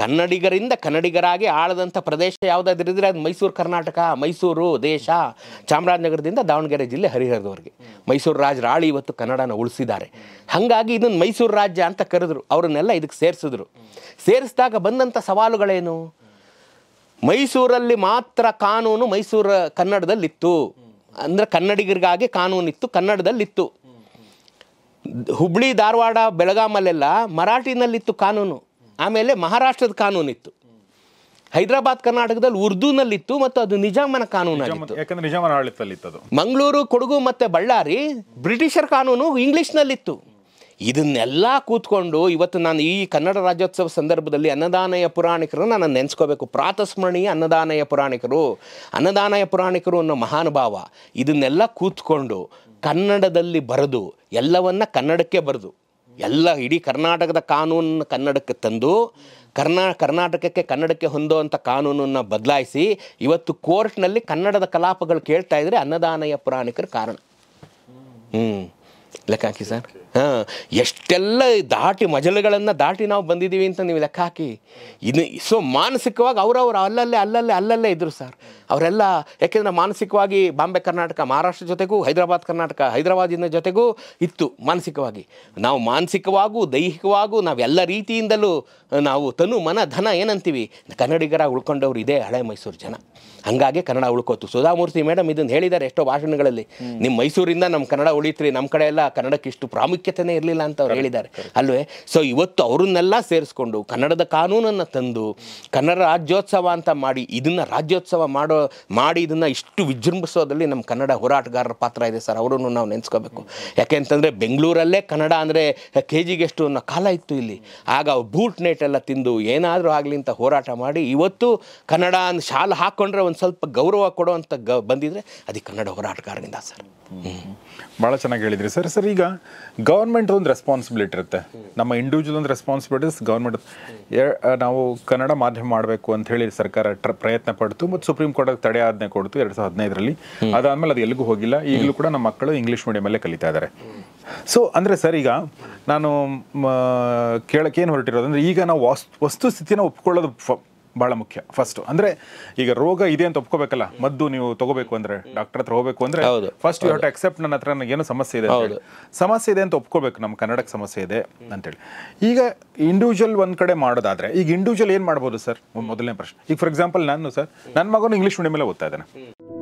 ಕನ್ನಡಿಗರಿಂದ ಕನ್ನಡಿಗರಾಗಿ ಆಳದಂಥ ಪ್ರದೇಶ ಯಾವುದಾದ್ರಿದ್ರೆ ಅದು ಮೈಸೂರು ಕರ್ನಾಟಕ ಮೈಸೂರು ದೇಶ ಚಾಮರಾಜನಗರದಿಂದ ದಾವಣಗೆರೆ ಜಿಲ್ಲೆ ಹರಿಹರದವ್ರಿಗೆ ಮೈಸೂರು ರಾಜರು ಆಳಿ ಇವತ್ತು ಕನ್ನಡನ ಉಳಿಸಿದ್ದಾರೆ ಹಾಗಾಗಿ ಇದನ್ನು ಮೈಸೂರು ರಾಜ್ಯ ಅಂತ ಕರೆದ್ರು ಅವರನ್ನೆಲ್ಲ ಇದಕ್ಕೆ ಸೇರಿಸಿದ್ರು ಸೇರಿಸಿದಾಗ ಬಂದಂಥ ಸವಾಲುಗಳೇನು ಮೈಸೂರಲ್ಲಿ ಮಾತ್ರ ಕಾನೂನು ಮೈಸೂರು ಕನ್ನಡದಲ್ಲಿತ್ತು ಅಂದರೆ ಕನ್ನಡಿಗರಿಗಾಗಿ ಕಾನೂನಿತ್ತು ಕನ್ನಡದಲ್ಲಿತ್ತು ಹುಬ್ಳಿ ಧಾರವಾಡ ಬೆಳಗಾಮಲ್ಲೆಲ್ಲ ಮರಾಠಿನಲ್ಲಿತ್ತು ಕಾನೂನು ಆಮೇಲೆ ಮಹಾರಾಷ್ಟ್ರದ ಇತ್ತು ಹೈದರಾಬಾದ್ ಕರ್ನಾಟಕದಲ್ಲಿ ಉರ್ದುನಲ್ಲಿತ್ತು ಮತ್ತು ಅದು ನಿಜಾಮನ ಕಾನೂನಾಗಿತ್ತು ಮಂಗಳೂರು ಕೊಡಗು ಮತ್ತೆ ಬಳ್ಳಾರಿ ಬ್ರಿಟಿಷರ್ ಕಾನೂನು ಇಂಗ್ಲಿಷ್ನಲ್ಲಿತ್ತು ಇದನ್ನೆಲ್ಲ ಕೂತ್ಕೊಂಡು ಇವತ್ತು ನಾನು ಈ ಕನ್ನಡ ರಾಜ್ಯೋತ್ಸವ ಸಂದರ್ಭದಲ್ಲಿ ಅನ್ನದಾನಯ ಪುರಾಣಿಕರನ್ನು ನಾನು ನೆನೆಸ್ಕೋಬೇಕು ಪ್ರಾತಸ್ಮರಣೀಯ ಅನ್ನದಾನಯ ಪುರಾಣಿಕರು ಅನ್ನದಾನಯ ಪುರಾಣಿಕರು ಅನ್ನೋ ಮಹಾನುಭಾವ ಇದನ್ನೆಲ್ಲ ಕೂತ್ಕೊಂಡು ಕನ್ನಡದಲ್ಲಿ ಬರೆದು ಎಲ್ಲವನ್ನ ಕನ್ನಡಕ್ಕೆ ಬರೆದು ಎಲ್ಲ ಇಡೀ ಕರ್ನಾಟಕದ ಕಾನೂನನ್ನು ಕನ್ನಡಕ್ಕೆ ತಂದು ಕರ್ನಾ ಕರ್ನಾಟಕಕ್ಕೆ ಕನ್ನಡಕ್ಕೆ ಹೊಂದುವಂಥ ಕಾನೂನನ್ನು ಬದಲಾಯಿಸಿ ಇವತ್ತು ಕೋರ್ಟ್ನಲ್ಲಿ ಕನ್ನಡದ ಕಲಾಪಗಳು ಕೇಳ್ತಾ ಇದ್ರೆ ಅನ್ನದಾನಯ ಪುರಾಣಿಕರ ಕಾರಣ ಹ್ಞೂ ಲೆಕ್ಕ ಹಾಕಿ ಸರ್ ಹಾಂ ಎಷ್ಟೆಲ್ಲ ದಾಟಿ ಮಜಲುಗಳನ್ನು ದಾಟಿ ನಾವು ಬಂದಿದ್ದೀವಿ ಅಂತ ನೀವು ಲೆಕ್ಕ ಹಾಕಿ ಇದು ಸೊ ಮಾನಸಿಕವಾಗಿ ಅವರವರು ಅಲ್ಲಲ್ಲೇ ಅಲ್ಲಲ್ಲೇ ಅಲ್ಲಲ್ಲೇ ಇದ್ದರು ಸರ್ ಅವರೆಲ್ಲ ಯಾಕೆಂದರೆ ಮಾನಸಿಕವಾಗಿ ಬಾಂಬೆ ಕರ್ನಾಟಕ ಮಹಾರಾಷ್ಟ್ರ ಜೊತೆಗೂ ಹೈದರಾಬಾದ್ ಕರ್ನಾಟಕ ಹೈದರಾಬಾದಿನ ಜೊತೆಗೂ ಇತ್ತು ಮಾನಸಿಕವಾಗಿ ನಾವು ಮಾನಸಿಕವಾಗೂ ದೈಹಿಕವಾಗೂ ನಾವೆಲ್ಲ ರೀತಿಯಿಂದಲೂ ನಾವು ತನು ಮನ ಧನ ಏನಂತೀವಿ ಕನ್ನಡಿಗರ ಉಳ್ಕೊಂಡವರು ಇದೇ ಹಳೆ ಮೈಸೂರು ಜನ ಹಾಗಾಗಿ ಕನ್ನಡ ಉಳ್ಕೋತು ಸುಧಾಮೂರ್ತಿ ಮೇಡಮ್ ಇದನ್ನು ಹೇಳಿದ್ದಾರೆ ಎಷ್ಟೋ ಭಾಷಣಗಳಲ್ಲಿ ನಿಮ್ಮ ಮೈಸೂರಿಂದ ನಮ್ಮ ಕನ್ನಡ ಉಳಿತ್ರಿ ನಮ್ಮ ಕಡೆ ಎಲ್ಲ ಕನ್ನಡಕ್ಕೆ ಇಷ್ಟು ಪ್ರಾಮುಖ್ಯ ಪ್ರಾಮುಖ್ಯತೆನೇ ಇರಲಿಲ್ಲ ಅಂತ ಅವ್ರು ಹೇಳಿದ್ದಾರೆ ಅಲ್ವೇ ಸೊ ಇವತ್ತು ಅವರನ್ನೆಲ್ಲ ಸೇರಿಸ್ಕೊಂಡು ಕನ್ನಡದ ಕಾನೂನನ್ನು ತಂದು ಕನ್ನಡ ರಾಜ್ಯೋತ್ಸವ ಅಂತ ಮಾಡಿ ಇದನ್ನು ರಾಜ್ಯೋತ್ಸವ ಮಾಡೋ ಮಾಡಿ ಇದನ್ನು ಇಷ್ಟು ವಿಜೃಂಭಿಸೋದ್ರಲ್ಲಿ ನಮ್ಮ ಕನ್ನಡ ಹೋರಾಟಗಾರರ ಪಾತ್ರ ಇದೆ ಸರ್ ಅವರನ್ನು ನಾವು ನೆನೆಸ್ಕೋಬೇಕು ಯಾಕೆಂತಂದರೆ ಬೆಂಗಳೂರಲ್ಲೇ ಕನ್ನಡ ಅಂದರೆ ಕೆ ಜಿಗೆಷ್ಟು ಅನ್ನೋ ಕಾಲ ಇತ್ತು ಇಲ್ಲಿ ಆಗ ಅವ್ರು ಬೂಟ್ ನೇಟ್ ಎಲ್ಲ ತಿಂದು ಏನಾದರೂ ಆಗಲಿ ಅಂತ ಹೋರಾಟ ಮಾಡಿ ಇವತ್ತು ಕನ್ನಡ ಶಾಲೆ ಹಾಕ್ಕೊಂಡ್ರೆ ಒಂದು ಸ್ವಲ್ಪ ಗೌರವ ಕೊಡುವಂಥ ಗ ಬಂದಿದ್ರೆ ಅದು ಕನ್ನಡ ಹೋರಾಟಗಾರನಿಂದ ಸರ್ ಭಾಳ ಚೆನ್ನಾಗಿ ಹೇಳಿದ್ರಿ ಸರ್ ಸರ್ ಈಗ ಗೌರ್ಮೆಂಟ್ ಒಂದು ರೆಸ್ಪಾನ್ಸಿಬಿಲಿಟಿ ಇರುತ್ತೆ ನಮ್ಮ ಇಂಡಿವಿಜುವಲ್ ಒಂದು ರೆಸ್ಪಾನ್ಸಿಬಿಲಿಟೀಸ್ ಗೌರ್ಮೆಂಟ್ ನಾವು ಕನ್ನಡ ಮಾಧ್ಯಮ ಮಾಡಬೇಕು ಅಂತ ಹೇಳಿ ಸರ್ಕಾರ ಪ್ರಯತ್ನ ಪಡ್ತು ಮತ್ತು ಸುಪ್ರೀಂ ಕೋರ್ಟ್ ತಡೆ ಆಜ್ಞೆ ಕೊಡ್ತು ಎರಡು ಸಾವಿರದ ಹದಿನೈದರಲ್ಲಿ ಅದಾದಮೇಲೆ ಅದು ಎಲ್ಲಿಗೂ ಹೋಗಿಲ್ಲ ಈಗಲೂ ಕೂಡ ನಮ್ಮ ಮಕ್ಕಳು ಇಂಗ್ಲೀಷ್ ಮೀಡಿಯಮಲ್ಲೇ ಕಲಿತಾ ಇದ್ದಾರೆ ಸೊ ಅಂದರೆ ಸರ್ ಈಗ ನಾನು ಕೇಳಕ್ಕೆ ಏನು ಹೊರಟಿರೋದು ಅಂದರೆ ಈಗ ನಾವು ವಸ್ತು ಸ್ಥಿತಿನ ಒಪ್ಕೊಳ್ಳೋದು ಭಾಳ ಮುಖ್ಯ ಫಸ್ಟ್ ಅಂದ್ರೆ ಈಗ ರೋಗ ಇದೆ ಅಂತ ಒಪ್ಕೋಬೇಕಲ್ಲ ಮದ್ದು ನೀವು ತಗೋಬೇಕು ಅಂದ್ರೆ ಡಾಕ್ಟರ್ ಹತ್ರ ಹೋಗಬೇಕು ಅಂದ್ರೆ first you have to accept ನನ್ನ ಹತ್ರ ಏನೋ ಸಮಸ್ಯೆ ಇದೆ ಸಮಸ್ಯೆ ಇದೆ ಅಂತ ಒಪ್ಕೋಬೇಕು ನಮ್ಮ ಕನ್ನಡಕ್ಕೆ ಸಮಸ್ಯೆ ಇದೆ ಅಂತೇಳಿ ಈಗ ಇಂಡಿವಿಜುವಲ್ ಒಂದ್ ಕಡೆ ಮಾಡೋದಾದ್ರೆ ಈಗ ಇಂಡಿವಿಜುವಲ್ ಏನ್ ಮಾಡ್ಬೋದು ಸರ್ ಮೊದಲನೇ ಪ್ರಶ್ನೆ ಈಗ ಫಾರ್ ಎಕ್ಸಾಂಪಲ್ ನಾನು ಸರ್ ನನ್ನ ಮಗನು ಇಂಗ್ಲೀಷ್ ಮೇಲೆ ಓದ್ತಾ ಇದ್ದಾನೆ